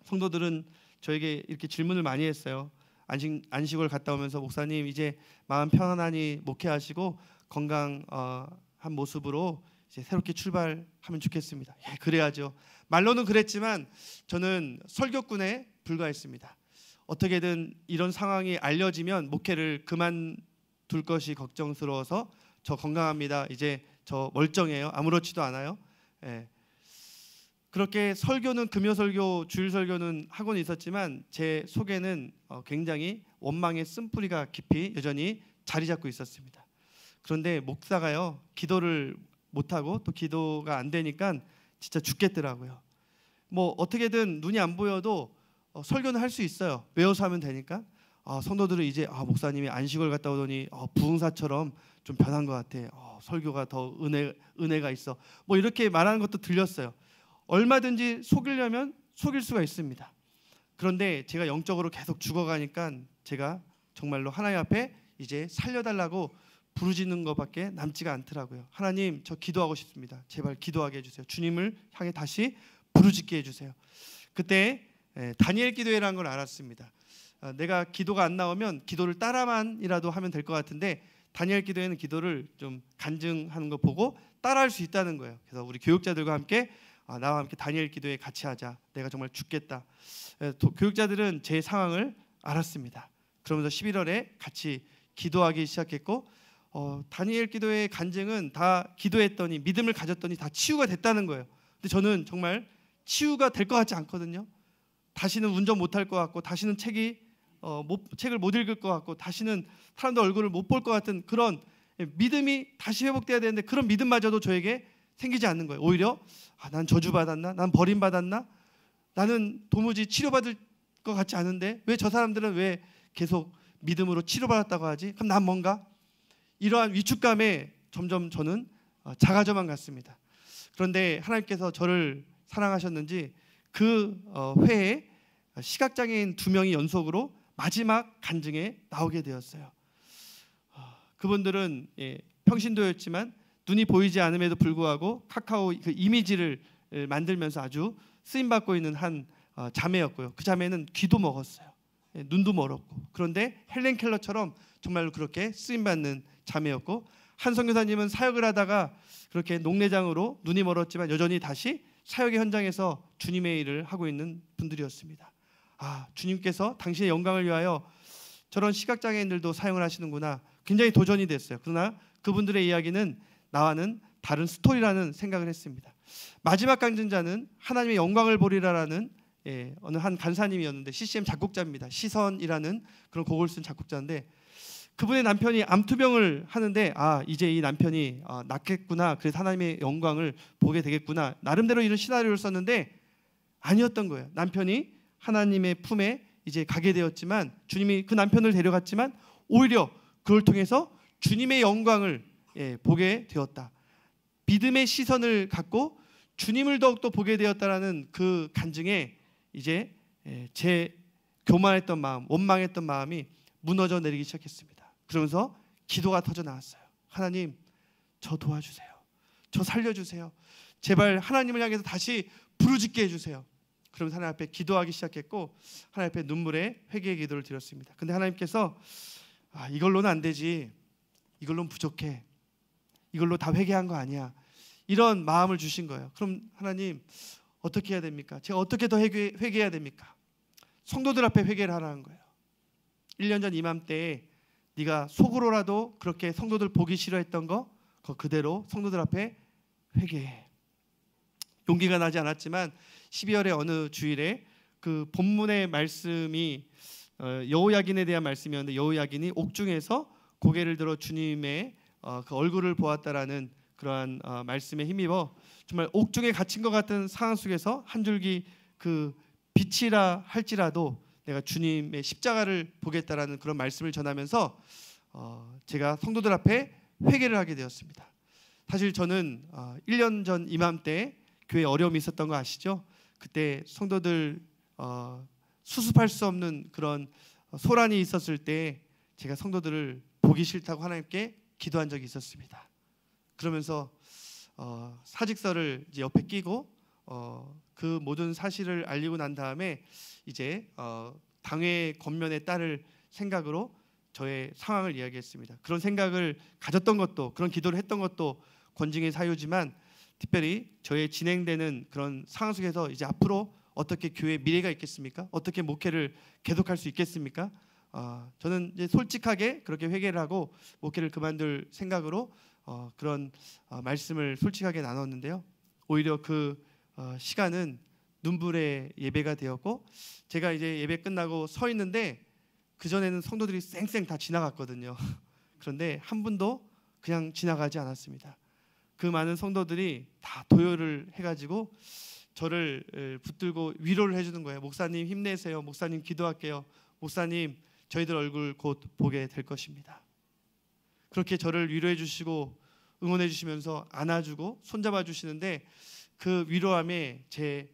성도들은 저에게 이렇게 질문을 많이 했어요. 안식 안식을 갔다 오면서 목사님 이제 마음 편안하니 목회하시고 건강한 어, 모습으로 이제 새롭게 출발하면 좋겠습니다. 예, 그래야죠. 말로는 그랬지만 저는 설교꾼에 불과했습니다. 어떻게든 이런 상황이 알려지면 목회를 그만 둘 것이 걱정스러워서 저 건강합니다. 이제 저 멀쩡해요. 아무렇지도 않아요. 예. 그렇게 설교는 금요 설교, 주일 설교는 하곤 있었지만 제 속에는 어, 굉장히 원망의 쓴뿌리가 깊이 여전히 자리 잡고 있었습니다. 그런데 목사가요 기도를 못 하고 또 기도가 안 되니까 진짜 죽겠더라고요. 뭐 어떻게든 눈이 안 보여도 어, 설교는 할 수 있어요. 외워서 하면 되니까. 아, 성도들은 이제 아, 목사님이 안식을 갔다 오더니 아, 부흥사처럼 좀 변한 것 같아. 어, 설교가 더 은혜 은혜가 있어. 뭐 이렇게 말하는 것도 들렸어요. 얼마든지 속이려면 속일 수가 있습니다. 그런데 제가 영적으로 계속 죽어가니까 제가 정말로 하나님 앞에 이제 살려달라고 부르짖는 것밖에 남지가 않더라고요. 하나님 저 기도하고 싶습니다. 제발 기도하게 해주세요. 주님을 향해 다시 부르짖게 해주세요. 그때 예, 다니엘 기도회라는 걸 알았습니다. 어, 내가 기도가 안 나오면 기도를 따라만이라도 하면 될 것 같은데 다니엘 기도에는 기도를 좀 간증하는 거 보고 따라할 수 있다는 거예요. 그래서 우리 교육자들과 함께 아, 나와 함께 다니엘 기도에 같이 하자. 내가 정말 죽겠다. 도, 교육자들은 제 상황을 알았습니다. 그러면서 11월에 같이 기도하기 시작했고 어, 다니엘 기도의 간증은 다 기도했더니 믿음을 가졌더니 다 치유가 됐다는 거예요. 근데 저는 정말 치유가 될 것 같지 않거든요. 다시는 운전 못할 것 같고 다시는 책이 어, 못, 책을 못 읽을 것 같고 다시는 사람들 얼굴을 못 볼 것 같은 그런 믿음이 다시 회복돼야 되는데 그런 믿음마저도 저에게 생기지 않는 거예요. 오히려 아, 난 저주받았나? 난 버림받았나? 나는 도무지 치료받을 것 같지 않은데 왜 저 사람들은 왜 계속 믿음으로 치료받았다고 하지? 그럼 난 뭔가? 이러한 위축감에 점점 저는 어, 작아져만 갔습니다. 그런데 하나님께서 저를 사랑하셨는지 그 어, 회에 시각장애인 두 명이 연속으로 마지막 간증에 나오게 되었어요. 아, 그분들은 예, 평신도였지만 눈이 보이지 않음에도 불구하고 카카오 그 이미지를 예, 만들면서 아주 쓰임 받고 있는 한 어, 자매였고요. 그 자매는 귀도 먹었어요. 예, 눈도 멀었고 그런데 헬렌 켈러처럼 정말 그렇게 쓰임 받는 자매였고 한 선교사님은 사역을 하다가 그렇게 농내장으로 눈이 멀었지만 여전히 다시 사역의 현장에서 주님의 일을 하고 있는 분들이었습니다. 아 주님께서 당신의 영광을 위하여 저런 시각장애인들도 사용을 하시는구나 굉장히 도전이 됐어요. 그러나 그분들의 이야기는 나와는 다른 스토리라는 생각을 했습니다. 마지막 강진자는 하나님의 영광을 보리라라는 예, 어느 한 간사님이었는데 CCM 작곡자입니다. 시선이라는 그런 곡을 쓴 작곡자인데 그분의 남편이 암투병을 하는데 아 이제 이 남편이 아, 낫겠구나 그래서 하나님의 영광을 보게 되겠구나 나름대로 이런 시나리오를 썼는데 아니었던 거예요. 남편이 하나님의 품에 이제 가게 되었지만 주님이 그 남편을 데려갔지만 오히려 그걸 통해서 주님의 영광을 예, 보게 되었다. 믿음의 시선을 갖고 주님을 더욱더 보게 되었다라는 그 간증에 이제 예, 제 교만했던 마음, 원망했던 마음이 무너져 내리기 시작했습니다. 그러면서 기도가 터져 나왔어요. 하나님, 저 도와주세요. 저 살려주세요. 제발 하나님을 향해서 다시 부르짖게 해주세요. 그럼 하나님 앞에 기도하기 시작했고 하나님 앞에 눈물의 회개의 기도를 드렸습니다. 근데 하나님께서 아, 이걸로는 안 되지. 이걸로는 부족해. 이걸로 다 회개한 거 아니야. 이런 마음을 주신 거예요. 그럼 하나님 어떻게 해야 됩니까? 제가 어떻게 더 회개, 회개해야 됩니까? 성도들 앞에 회개를 하라는 거예요. 1년 전이맘때 네가 속으로라도 그렇게 성도들 보기 싫어했던 거 그대로 성도들 앞에 회개해. 용기가 나지 않았지만 12월의 어느 주일에 그 본문의 말씀이 어, 여호야긴에 대한 말씀이었는데 여호야긴이 옥중에서 고개를 들어 주님의 어, 그 얼굴을 보았다라는 그러한 어, 말씀에 힘입어 정말 옥중에 갇힌 것 같은 상황 속에서 한 줄기 그 빛이라 할지라도 내가 주님의 십자가를 보겠다라는 그런 말씀을 전하면서 제가 성도들 앞에 회개를 하게 되었습니다. 사실 저는 1년 전 이맘때 교회 어려움이 있었던 거 아시죠? 그때 성도들 어, 수습할 수 없는 그런 소란이 있었을 때 제가 성도들을 보기 싫다고 하나님께 기도한 적이 있었습니다. 그러면서 어, 사직서를 이제 옆에 끼고 어, 그 모든 사실을 알리고 난 다음에 이제 어, 당회 겉면에 따를 생각으로 저의 상황을 이야기했습니다. 그런 생각을 가졌던 것도 그런 기도를 했던 것도 권징의 사유지만 특별히 저의 진행되는 그런 상황 속에서 이제 앞으로 어떻게 교회 미래가 있겠습니까? 어떻게 목회를 계속할 수 있겠습니까? 어, 저는 이제 솔직하게 그렇게 회개를 하고 목회를 그만둘 생각으로 어, 그런 어, 말씀을 솔직하게 나눴는데요. 오히려 그 어, 시간은 눈물의 예배가 되었고 제가 이제 예배 끝나고 서 있는데 그 전에는 성도들이 쌩쌩 다 지나갔거든요. 그런데 한 분도 그냥 지나가지 않았습니다. 그 많은 성도들이 다 도열을 해가지고 저를 붙들고 위로를 해주는 거예요. 목사님 힘내세요. 목사님 기도할게요. 목사님 저희들 얼굴 곧 보게 될 것입니다. 그렇게 저를 위로해 주시고 응원해 주시면서 안아주고 손잡아 주시는데 그 위로함에 제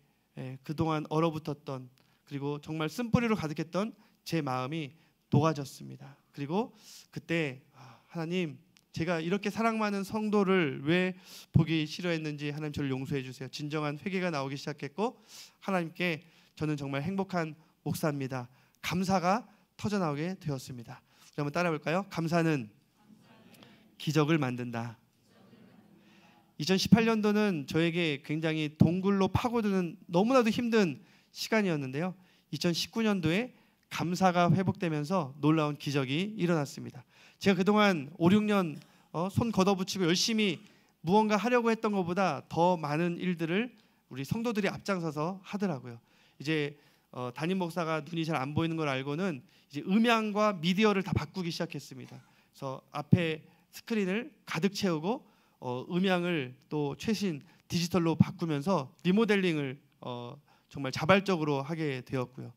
그동안 얼어붙었던 그리고 정말 쓴뿌리로 가득했던 제 마음이 녹아졌습니다. 그리고 그때 아, 하나님 제가 이렇게 사랑 많은 성도를 왜 보기 싫어했는지 하나님 저를 용서해 주세요. 진정한 회개가 나오기 시작했고 하나님께 저는 정말 행복한 목사입니다. 감사가 터져 나오게 되었습니다. 한번 따라 볼까요? 감사는 기적을 만든다. 2018년도는 저에게 굉장히 동굴로 파고드는 너무나도 힘든 시간이었는데요. 2019년도에 감사가 회복되면서 놀라운 기적이 일어났습니다. 제가 그동안 5, 6년 어, 손 걷어붙이고 열심히 무언가 하려고 했던 것보다 더 많은 일들을 우리 성도들이 앞장서서 하더라고요. 이제 어, 담임 목사가 눈이 잘 안 보이는 걸 알고는 이제 음향과 미디어를 다 바꾸기 시작했습니다. 그래서 앞에 스크린을 가득 채우고 어, 음향을 또 최신 디지털로 바꾸면서 리모델링을 어, 정말 자발적으로 하게 되었고요.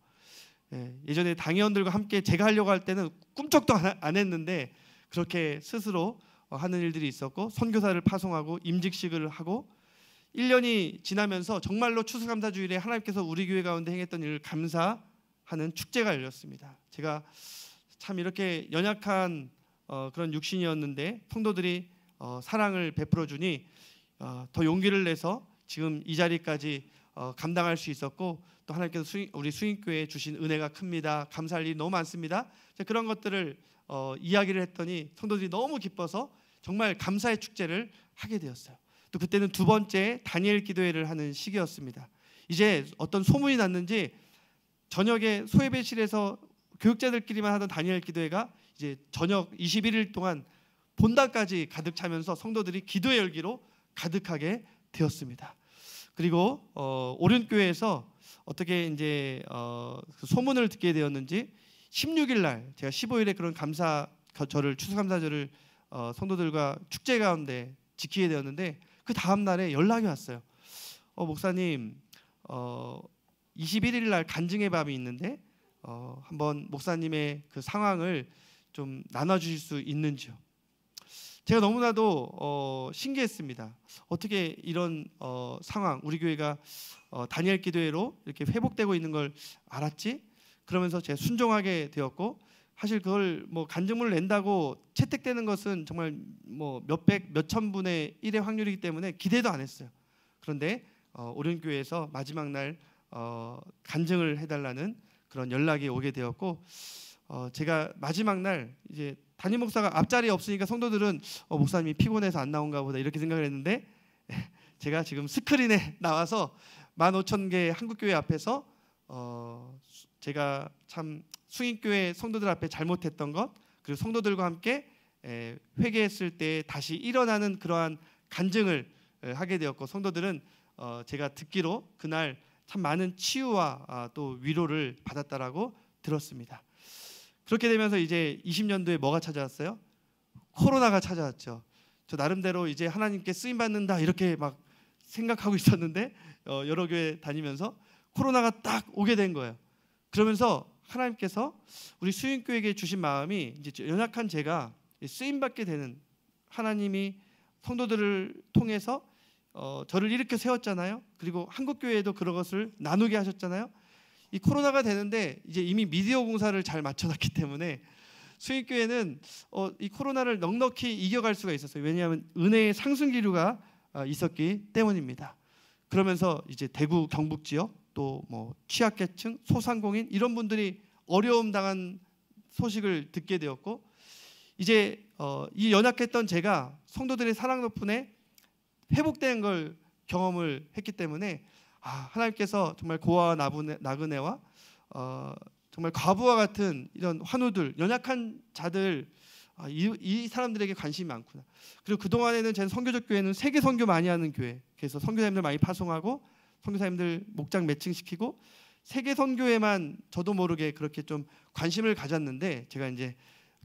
예, 예전에 당의원들과 함께 제가 하려고 할 때는 꿈쩍도 안 했는데 그렇게 스스로 어, 하는 일들이 있었고 선교사를 파송하고 임직식을 하고 1년이 지나면서 정말로 추수감사주일에 하나님께서 우리 교회 가운데 행했던 일을 감사하는 축제가 열렸습니다. 제가 참 이렇게 연약한 어, 그런 육신이었는데 성도들이 어, 사랑을 베풀어 주니 어, 더 용기를 내서 지금 이 자리까지 어, 감당할 수 있었고 또 하나님께서 수인, 우리 수인교회에 주신 은혜가 큽니다. 감사할 일이 너무 많습니다. 그런 것들을 어, 이야기를 했더니 성도들이 너무 기뻐서 정말 감사의 축제를 하게 되었어요. 또 그때는 두 번째 다니엘 기도회를 하는 시기였습니다. 이제 어떤 소문이 났는지 저녁에 소예배실에서 교육자들끼리만 하던 다니엘 기도회가 이제 저녁 21일 동안 본당까지 가득 차면서 성도들이 기도의 열기로 가득하게 되었습니다. 그리고 어, 오륜교회에서 어떻게 이제 어, 그 소문을 듣게 되었는지 16일 날 제가 15일에 그런 감사 절을 추수감사절을 어, 성도들과 축제 가운데 지키게 되었는데 그 다음 날에 연락이 왔어요. 어, 목사님 어, 21일 날 간증의 밤이 있는데 어, 한번 목사님의 그 상황을 좀 나눠주실 수 있는지요? 제가 너무나도 어, 신기했습니다. 어떻게 이런 어, 상황 우리 교회가 어, 다니엘 기도회로 이렇게 회복되고 있는 걸 알았지? 그러면서 제가 순종하게 되었고 사실 그걸 뭐 간증문을 낸다고 채택되는 것은 정말 뭐 몇백 몇천 분의 일의 확률이기 때문에 기대도 안 했어요. 그런데 어, 오륜교회에서 마지막 날 어, 간증을 해달라는 그런 연락이 오게 되었고 어, 제가 마지막 날 이제 담임 목사가 앞자리에 없으니까 성도들은 어, 목사님이 피곤해서 안 나온가 보다 이렇게 생각을 했는데 제가 지금 스크린에 나와서 15,000개 한국교회 앞에서 어, 제가 참 숭인교회 성도들 앞에 잘못했던 것 그리고 성도들과 함께 에, 회개했을 때 다시 일어나는 그러한 간증을 에, 하게 되었고 성도들은 어, 제가 듣기로 그날 참 많은 치유와 아, 또 위로를 받았다라고 들었습니다. 그렇게 되면서 이제 20년도에 뭐가 찾아왔어요? 코로나가 찾아왔죠. 저 나름대로 이제 하나님께 쓰임 받는다 이렇게 막 생각하고 있었는데 어, 여러 교회 다니면서 코로나가 딱 오게 된 거예요. 그러면서 하나님께서 우리 수인교에게 주신 마음이 이제 연약한 제가 쓰임 받게 되는 하나님이 성도들을 통해서 어, 저를 일으켜 세웠잖아요. 그리고 한국 교회에도 그런 것을 나누게 하셨잖아요. 이 코로나가 되는데 이제 이미 미디어 공사를 잘 맞춰놨기 때문에 수익교회는 어, 이 코로나를 넉넉히 이겨갈 수가 있었어요. 왜냐하면 은혜의 상승 기류가 어, 아, 있었기 때문입니다. 그러면서 이제 대구 경북 지역 또 뭐 취약계층 소상공인 이런 분들이 어려움 당한 소식을 듣게 되었고 이제 어, 이 연약했던 제가 성도들의 사랑 덕분에 회복된 걸 경험을 했기 때문에 아, 하나님께서 정말 고아와 나그네와 어, 정말 과부와 같은 이런 환우들 연약한 자들 아, 이, 이, 사람들에게 관심이 많구나. 그리고 그 동안에는 제 선교적 교회는 세계 선교 많이 하는 교회. 그래서 선교사님들 많이 파송하고 선교사님들 목장 매칭시키고 세계 선교에만 저도 모르게 그렇게 좀 관심을 가졌는데 제가 이제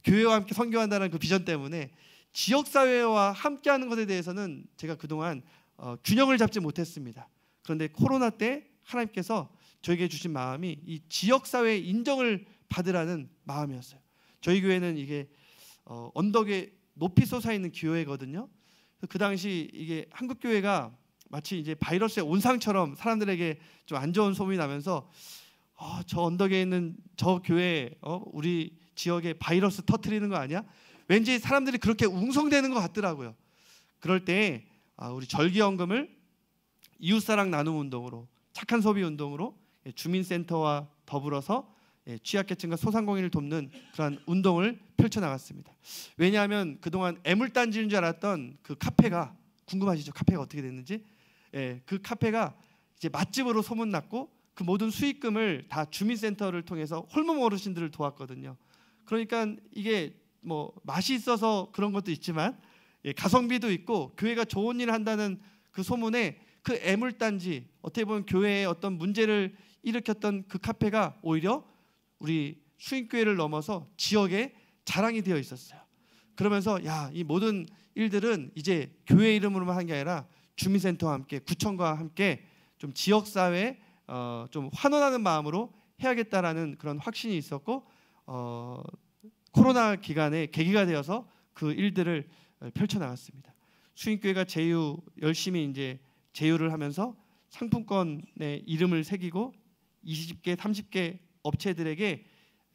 교회와 함께 선교한다는 그 비전 때문에 지역 사회와 함께하는 것에 대해서는 제가 그동안 어, 균형을 잡지 못했습니다. 그런데 코로나 때 하나님께서 저에게 주신 마음이 이 지역 사회의 인정을 받으라는 마음이었어요. 저희 교회는 이게 어, 언덕에 높이 솟아 있는 교회거든요. 그 당시 이게 한국 교회가 마치 이제 바이러스의 온상처럼 사람들에게 좀 안 좋은 소문이 나면서 어, 저 언덕에 있는 저 교회 어, 우리 지역에 바이러스 터트리는 거 아니야? 왠지 사람들이 그렇게 웅성대는 것 같더라고요. 그럴 때 아, 우리 절기연금을 이웃사랑 나눔 운동으로 착한 소비 운동으로 예, 주민센터와 더불어서 예, 취약계층과 소상공인을 돕는 그러한 운동을 펼쳐나갔습니다. 왜냐하면 그동안 애물단지인 줄 알았던 그 카페가 궁금하시죠? 카페가 어떻게 됐는지 예, 그 카페가 이제 맛집으로 소문났고 그 모든 수익금을 다 주민센터를 통해서 홀몸 어르신들을 도왔거든요. 그러니까 이게 뭐 맛이 있어서 그런 것도 있지만 예, 가성비도 있고 교회가 좋은 일을 한다는 그 소문에 그 애물단지 어떻게 보면 교회의 어떤 문제를 일으켰던 그 카페가 오히려 우리 수인교회를 넘어서 지역의 자랑이 되어 있었어요. 그러면서 야이 모든 일들은 이제 교회 이름으로만 한 게 아니라 주민센터와 함께 구청과 함께 좀 지역 사회 어, 좀 환원하는 마음으로 해야겠다라는 그런 확신이 있었고 어, 코로나 기간에 계기가 되어서 그 일들을 어, 펼쳐 나갔습니다. 수인교회가 제휴 열심히 이제 제휴를 하면서 상품권의 이름을 새기고 20개, 30개 업체들에게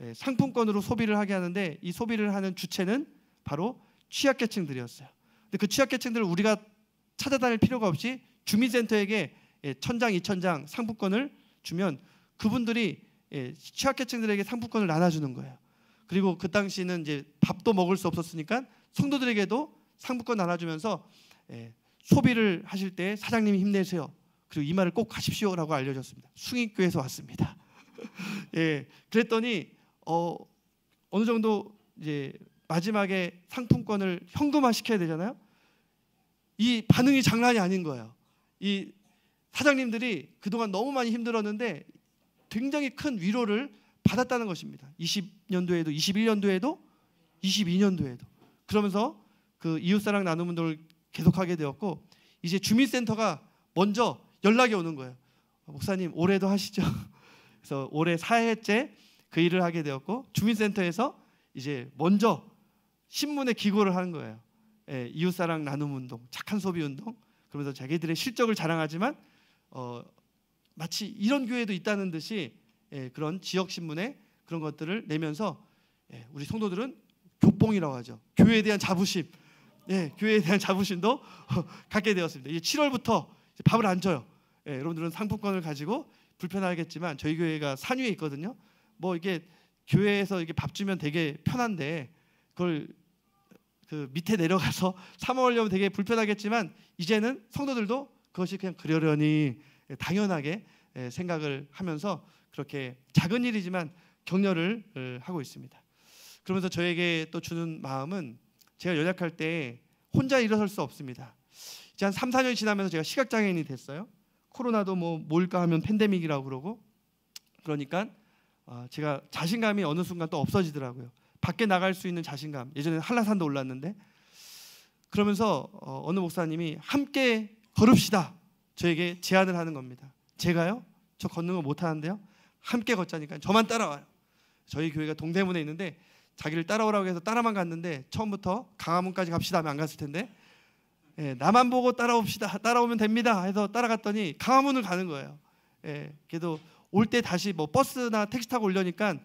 예, 상품권으로 소비를 하게 하는데 이 소비를 하는 주체는 바로 취약계층들이었어요. 근데 그 취약계층들을 우리가 찾아다닐 필요가 없이 주민센터에게 예, 천장, 이천장 상품권을 주면 그분들이 예, 취약계층들에게 상품권을 나눠주는 거예요. 그리고 그 당시는 이제 밥도 먹을 수 없었으니까 성도들에게도 상품권 나눠주면서 소비를 하실 때 사장님이 힘내세요. 그리고 이 말을 꼭 하십시오라고 알려줬습니다. 숭익교에서 왔습니다. 예, 그랬더니 어, 어느 정도 이제 마지막에 상품권을 현금화 시켜야 되잖아요. 이 반응이 장난이 아닌 거예요. 이 사장님들이 그동안 너무 많이 힘들었는데 굉장히 큰 위로를 받았다는 것입니다. 20년도에도 21년도에도 22년도에도 그러면서 그 이웃사랑 나눔 운동을 계속하게 되었고 이제 주민센터가 먼저 연락이 오는 거예요. 어, 목사님 올해도 하시죠. 그래서 올해 4회째 그 일을 하게 되었고 주민센터에서 이제 먼저 신문에 기고를 하는 거예요. 예, 이웃사랑 나눔 운동, 착한 소비 운동 그러면서 자기들의 실적을 자랑하지만 어, 마치 이런 교회도 있다는 듯이 예, 그런 지역 신문에 그런 것들을 내면서 예, 우리 성도들은 교뽕이라고 하죠. 교회에 대한 자부심. 예, 교회에 대한 자부심도 갖게 되었습니다. 이제 7월부터 이제 밥을 안 줘요. 예, 여러분들은 상품권을 가지고 불편하겠지만 저희 교회가 산 위에 있거든요. 뭐 이게 교회에서 이게 밥 주면 되게 편한데 그걸 그 밑에 내려가서 사 먹으려면 되게 불편하겠지만 이제는 성도들도 그것이 그냥 그러려니 예, 당연하게 예, 생각을 하면서 그렇게 작은 일이지만 격려를 하고 있습니다. 그러면서 저에게 또 주는 마음은 제가 연약할 때 혼자 일어설 수 없습니다. 이제 한 3, 4년 지나면서 제가 시각장애인이 됐어요. 코로나도 뭐 뭘까 하면 팬데믹이라고 그러고 그러니까 아, 제가 자신감이 어느 순간 또 없어지더라고요. 밖에 나갈 수 있는 자신감. 예전에 한라산도 올랐는데 그러면서 어, 어느 목사님이 함께 걸읍시다. 저에게 제안을 하는 겁니다. 제가요? 저 걷는 거 못하는데요. 함께 걷자니까 저만 따라와요. 저희 교회가 동대문에 있는데 자기를 따라오라고 해서 따라만 갔는데 처음부터 강화문까지 갑시다 하면 안 갔을 텐데 예, 나만 보고 따라옵시다 따라오면 됩니다 해서 따라갔더니 강화문을 가는 거예요 예, 그래도 올 때 다시 뭐 버스나 택시 타고 올려니까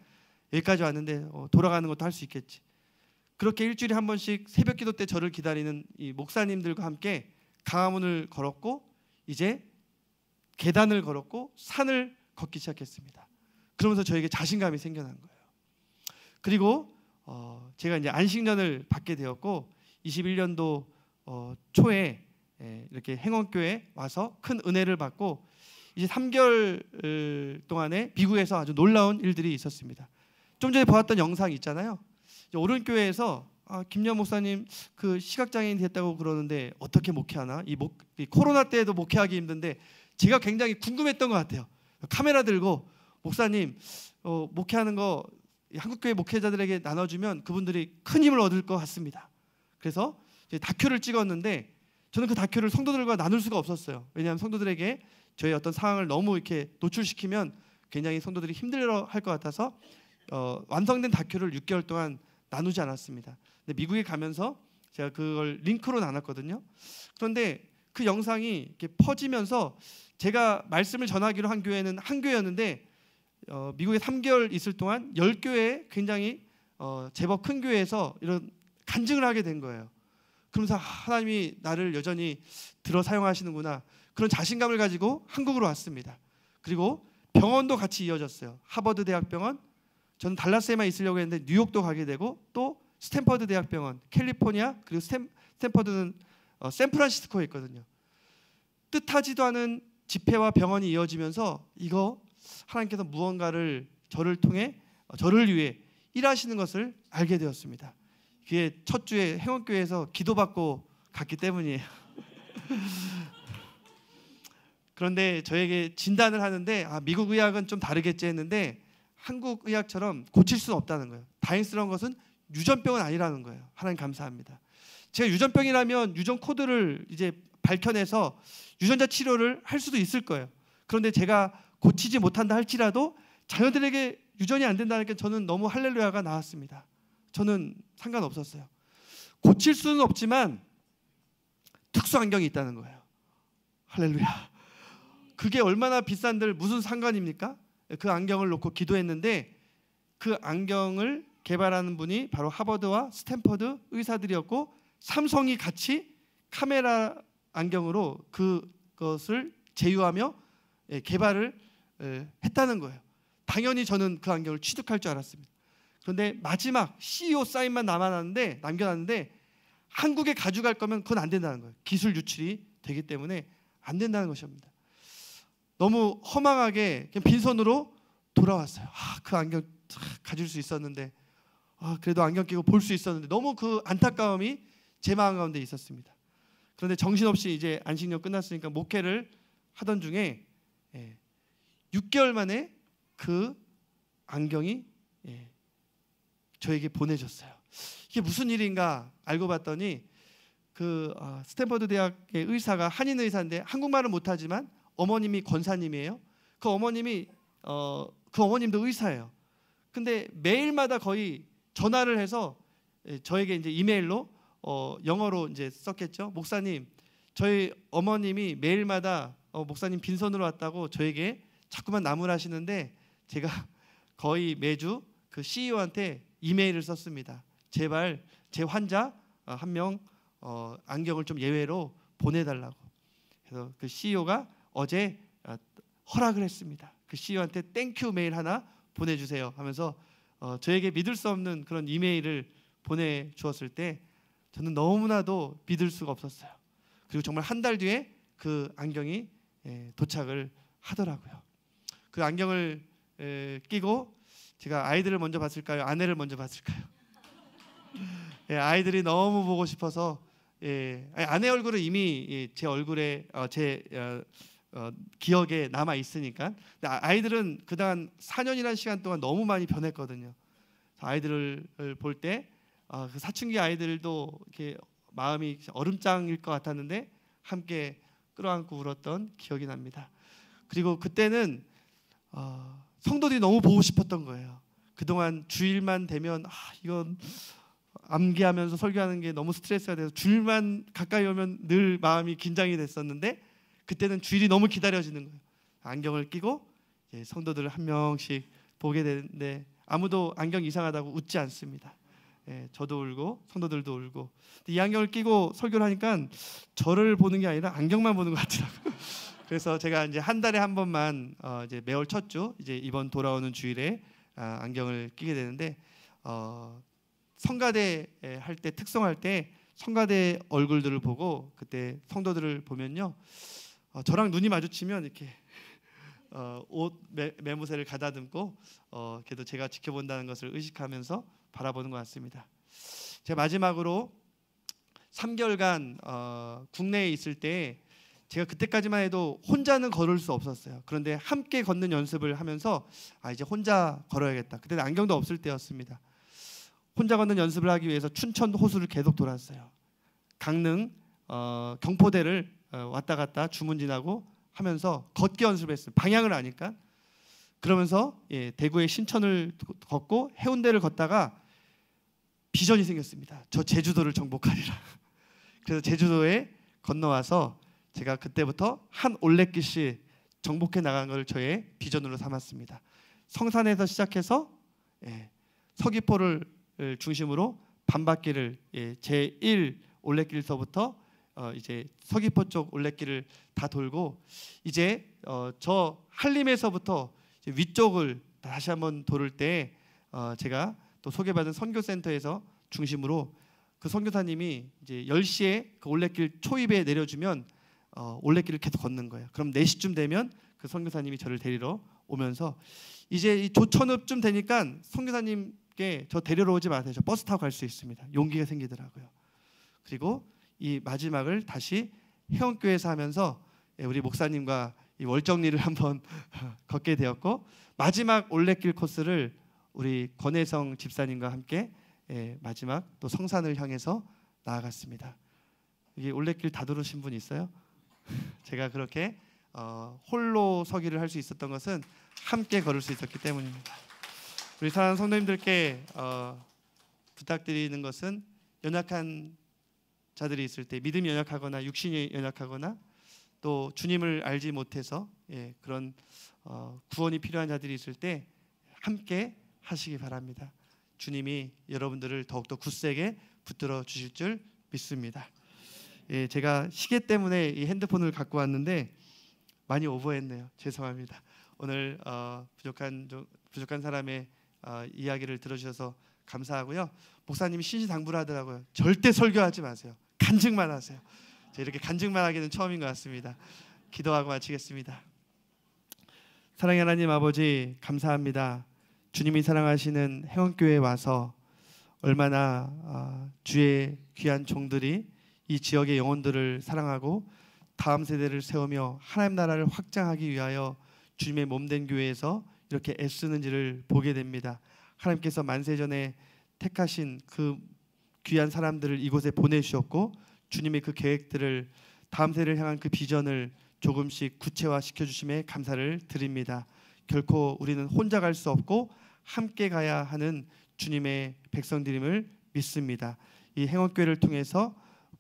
여기까지 왔는데 어, 돌아가는 것도 할 수 있겠지 그렇게 일주일에 한 번씩 새벽 기도 때 저를 기다리는 이 목사님들과 함께 강화문을 걸었고 이제 계단을 걸었고 산을 걷기 시작했습니다 그러면서 저에게 자신감이 생겨난 거예요 그리고 어, 제가 이제 안식년을 받게 되었고 21년도 어, 초에 예, 이렇게 행원교회 와서 큰 은혜를 받고 이제 3개월 어, 동안에 미국에서 아주 놀라운 일들이 있었습니다. 좀 전에 보았던 영상 있잖아요. 오른교회에서 아, 김여 목사님 그 시각장애인 됐다고 그러는데 어떻게 목회하나? 이, 목, 이 코로나 때에도 목회하기 힘든데 제가 굉장히 궁금했던 것 같아요. 카메라 들고 목사님 어, 목회하는 거 한국교회 목회자들에게 나눠주면 그분들이 큰 힘을 얻을 것 같습니다. 그래서 다큐를 찍었는데 저는 그 다큐를 성도들과 나눌 수가 없었어요. 왜냐하면 성도들에게 저희 어떤 상황을 너무 이렇게 노출시키면 굉장히 성도들이 힘들어 할 것 같아서 어, 완성된 다큐를 6개월 동안 나누지 않았습니다. 근데 미국에 가면서 제가 그걸 링크로 나눴거든요. 그런데 그 영상이 이렇게 퍼지면서 제가 말씀을 전하기로 한 교회는 한 교회였는데 어, 미국에 3개월 있을 동안 10교회 굉장히 어, 제법 큰 교회에서 이런 간증을 하게 된 거예요. 그러면서 하나님이 나를 여전히 들어 사용하시는구나 그런 자신감을 가지고 한국으로 왔습니다. 그리고 병원도 같이 이어졌어요. 하버드 대학병원, 저는 달라스에만 있으려고 했는데 뉴욕도 가게 되고 또 스탠퍼드 대학병원, 캘리포니아 그리고 스탠, 스탠퍼드는 어, 샌프란시스코에 있거든요. 뜻하지도 않은 집회와 병원이 이어지면서 이거 하나님께서 무언가를 저를 통해 어, 저를 위해 일하시는 것을 알게 되었습니다. 그게 첫 주에 행원교회에서 기도받고 갔기 때문이에요. 그런데 저에게 진단을 하는데 아, 미국 의학은 좀 다르겠지 했는데 한국 의학처럼 고칠 수는 없다는 거예요. 다행스러운 것은 유전병은 아니라는 거예요. 하나님 감사합니다. 제가 유전병이라면 유전 코드를 이제 밝혀내서 유전자 치료를 할 수도 있을 거예요. 그런데 제가 고치지 못한다 할지라도 자녀들에게 유전이 안 된다는 게 저는 너무 할렐루야가 나왔습니다. 저는 상관없었어요. 고칠 수는 없지만 특수 환경이 있다는 거예요. 할렐루야. 그게 얼마나 비싼들 무슨 상관입니까? 그 안경을 놓고 기도했는데 그 안경을 개발하는 분이 바로 하버드와 스탠퍼드 의사들이었고 삼성이 같이 카메라 안경으로 그것을 제휴하며 예, 개발을 예, 했다는 거예요. 당연히 저는 그 안경을 취득할 줄 알았습니다. 그런데 마지막 CEO 사인만 남아놨는데 남겨놨는데 한국에 가져갈 거면 그건 안 된다는 거예요. 기술 유출이 되기 때문에 안 된다는 것입니다. 너무 허망하게 그냥 빈손으로 돌아왔어요. 아, 그 안경 가질 수 있었는데 아, 그래도 안경 끼고 볼 수 있었는데 너무 그 안타까움이 제 마음 가운데 있었습니다. 그런데 정신없이 이제 안식년 끝났으니까 목회를 하던 중에 예, 6개월 만에 그 안경이 예, 저에게 보내졌어요. 이게 무슨 일인가 알고 봤더니 그 어, 스탠퍼드 대학의 의사가 한인 의사인데 한국말은 못하지만 어머님이 권사님이에요. 그 어머님이 어, 그 어머님도 의사예요. 근데 매일마다 거의 전화를 해서 예, 저에게 이제 이메일로 어, 영어로 이제 썼겠죠. 목사님, 저희 어머님이 매일마다 어, 목사님 빈손으로 왔다고 저에게 자꾸만 나무라시는데 제가 거의 매주 그 CEO한테 이메일을 썼습니다. 제발 제 환자 어, 한명 어, 안경을 좀 예외로 보내달라고. 그래서 그 CEO가 어제 어, 허락을 했습니다. 그 CEO한테 땡큐 메일 하나 보내주세요 하면서 저에게 믿을 수 없는 그런 이메일을 보내주었을 때 저는 너무나도 믿을 수가 없었어요. 그리고 정말 한 달 뒤에 그 안경이 예, 도착을 하더라고요. 그 안경을 에, 끼고 제가 아이들을 먼저 봤을까요? 아내를 먼저 봤을까요? 예, 아이들이 너무 보고 싶어서 예, 아내 얼굴은 이미 예, 제 얼굴에 어, 제 어, 어, 기억에 남아 있으니까 아, 아이들은 그동안 4년이라는 시간 동안 너무 많이 변했거든요. 아이들을 볼때 어, 아, 그 사춘기 아이들도 이렇게 마음이 얼음장일 것 같았는데 함께 끌어안고 울었던 기억이 납니다. 그리고 그때는 아, 성도들이 너무 보고 싶었던 거예요. 그동안 주일만 되면 아, 이건 암기하면서 설교하는 게 너무 스트레스가 돼서 주일만 가까이 오면 늘 마음이 긴장이 됐었는데 그때는 주일이 너무 기다려지는 거예요. 안경을 끼고 예, 성도들을 한 명씩 보게 되는데 아무도 안경 이상하다고 웃지 않습니다. 예, 저도 울고 성도들도 울고 이 안경을 끼고 설교를 하니까 저를 보는 게 아니라 안경만 보는 것 같더라고요. 그래서 제가 이제 한 달에 한 번만 어 이제 매월 첫 주 이제 이번 돌아오는 주일에 아 안경을 끼게 되는데 어 성가대 할 때 특성할 때 성가대 얼굴들을 보고 그때 성도들을 보면요 어 저랑 눈이 마주치면 이렇게 어, 옷 매, 무새를 가다듬고 어, 그래도 제가 지켜본다는 것을 의식하면서 바라보는 것 같습니다. 제가 마지막으로 3개월간 어, 국내에 있을 때 제가 그때까지만 해도 혼자는 걸을 수 없었어요. 그런데 함께 걷는 연습을 하면서 아 이제 혼자 걸어야겠다. 그때 는 안경도 없을 때였습니다. 혼자 걷는 연습을 하기 위해서 춘천 호수를 계속 돌았어요. 강릉 어, 경포대를 어, 왔다 갔다 주문진하고 하면서 걷기 연습했어요. 을 방향을 아니까. 그러면서 예, 대구의 신천을 걷고 해운대를 걷다가 비전이 생겼습니다. 저 제주도를 정복하리라. 그래서 제주도에 건너와서 제가 그때부터 한올레길씩 정복해 나간 걸 저의 비전으로 삼았습니다. 성산에서 시작해서 예, 서귀포를 중심으로 반바퀴를 예, 제1 올레길서부터 어, 이제 서귀포 쪽 올레길을 다 돌고 이제 어, 저 한림에서부터 이제 위쪽을 다시 한번 돌을 때 어, 제가 또 소개받은 선교센터에서 중심으로 그 선교사님이 이제 10시에 그 올레길 초입에 내려주면 어, 올레길을 계속 걷는 거예요. 그럼 4시쯤 되면 그 선교사님이 저를 데리러 오면서 이제 조천읍쯤 되니까 선교사님께 저 데리러 오지 마세요. 저 버스 타고 갈 수 있습니다. 용기가 생기더라고요. 그리고 이 마지막을 다시 회원교회에서 하면서 예, 우리 목사님과 이 월정리를 한번 걷게 되었고 마지막 올레길 코스를 우리 권혜성 집사님과 함께 예, 마지막 또 성산을 향해서 나아갔습니다. 여기 올레길 다 들으신 분 있어요? 제가 그렇게 어, 홀로 서기를 할 수 있었던 것은 함께 걸을 수 있었기 때문입니다. 우리 사랑 성도님들께 어, 부탁드리는 것은 연약한 자들이 있을 때 믿음이 연약하거나 육신이 연약하거나 또 주님을 알지 못해서 예, 그런 어, 구원이 필요한 자들이 있을 때 함께 하시기 바랍니다. 주님이 여러분들을 더욱더 굳세게 붙들어 주실 줄 믿습니다. 예, 제가 시계 때문에 이 핸드폰을 갖고 왔는데 많이 오버했네요. 죄송합니다. 오늘 어, 부족한 부족한 사람의 어, 이야기를 들어주셔서 감사하고요. 목사님 신신당부를 하더라고요. 절대 설교하지 마세요. 간증만 하세요. 이렇게 간증만 하기는 처음인 것 같습니다. 기도하고 마치겠습니다. 사랑의 하나님 아버지 감사합니다. 주님이 사랑하시는 행원교회에 와서 얼마나 어, 주의 귀한 종들이 이 지역의 영혼들을 사랑하고 다음 세대를 세우며 하나님 나라를 확장하기 위하여 주님의 몸된 교회에서 이렇게 애쓰는지를 보게 됩니다. 하나님께서 만세전에 택하신 그 귀한 사람들을 이곳에 보내주셨고 주님의 그 계획들을 다음 세를 향한 그 비전을 조금씩 구체화시켜 주심에 감사를 드립니다. 결코 우리는 혼자 갈 수 없고 함께 가야 하는 주님의 백성들임을 믿습니다. 이 행원교회를 통해서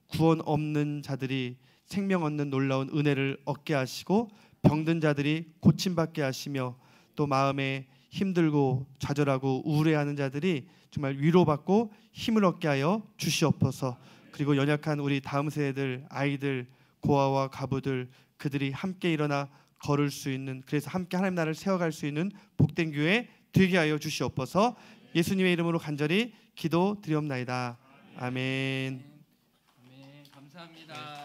구원 없는 자들이 생명 얻는 놀라운 은혜를 얻게 하시고 병든 자들이 고침받게 하시며 또 마음에 힘들고 좌절하고 우울해하는 자들이 정말 위로받고 힘을 얻게 하여 주시옵소서. 그리고 연약한 우리 다음 세대들 아이들 고아와 가부들 그들이 함께 일어나 걸을 수 있는 그래서 함께 하나님 나라를 세워갈 수 있는 복된 교회 되게 하여 주시옵소서. 예수님의 이름으로 간절히 기도 드리옵나이다. 아멘. 감사합니다. 네.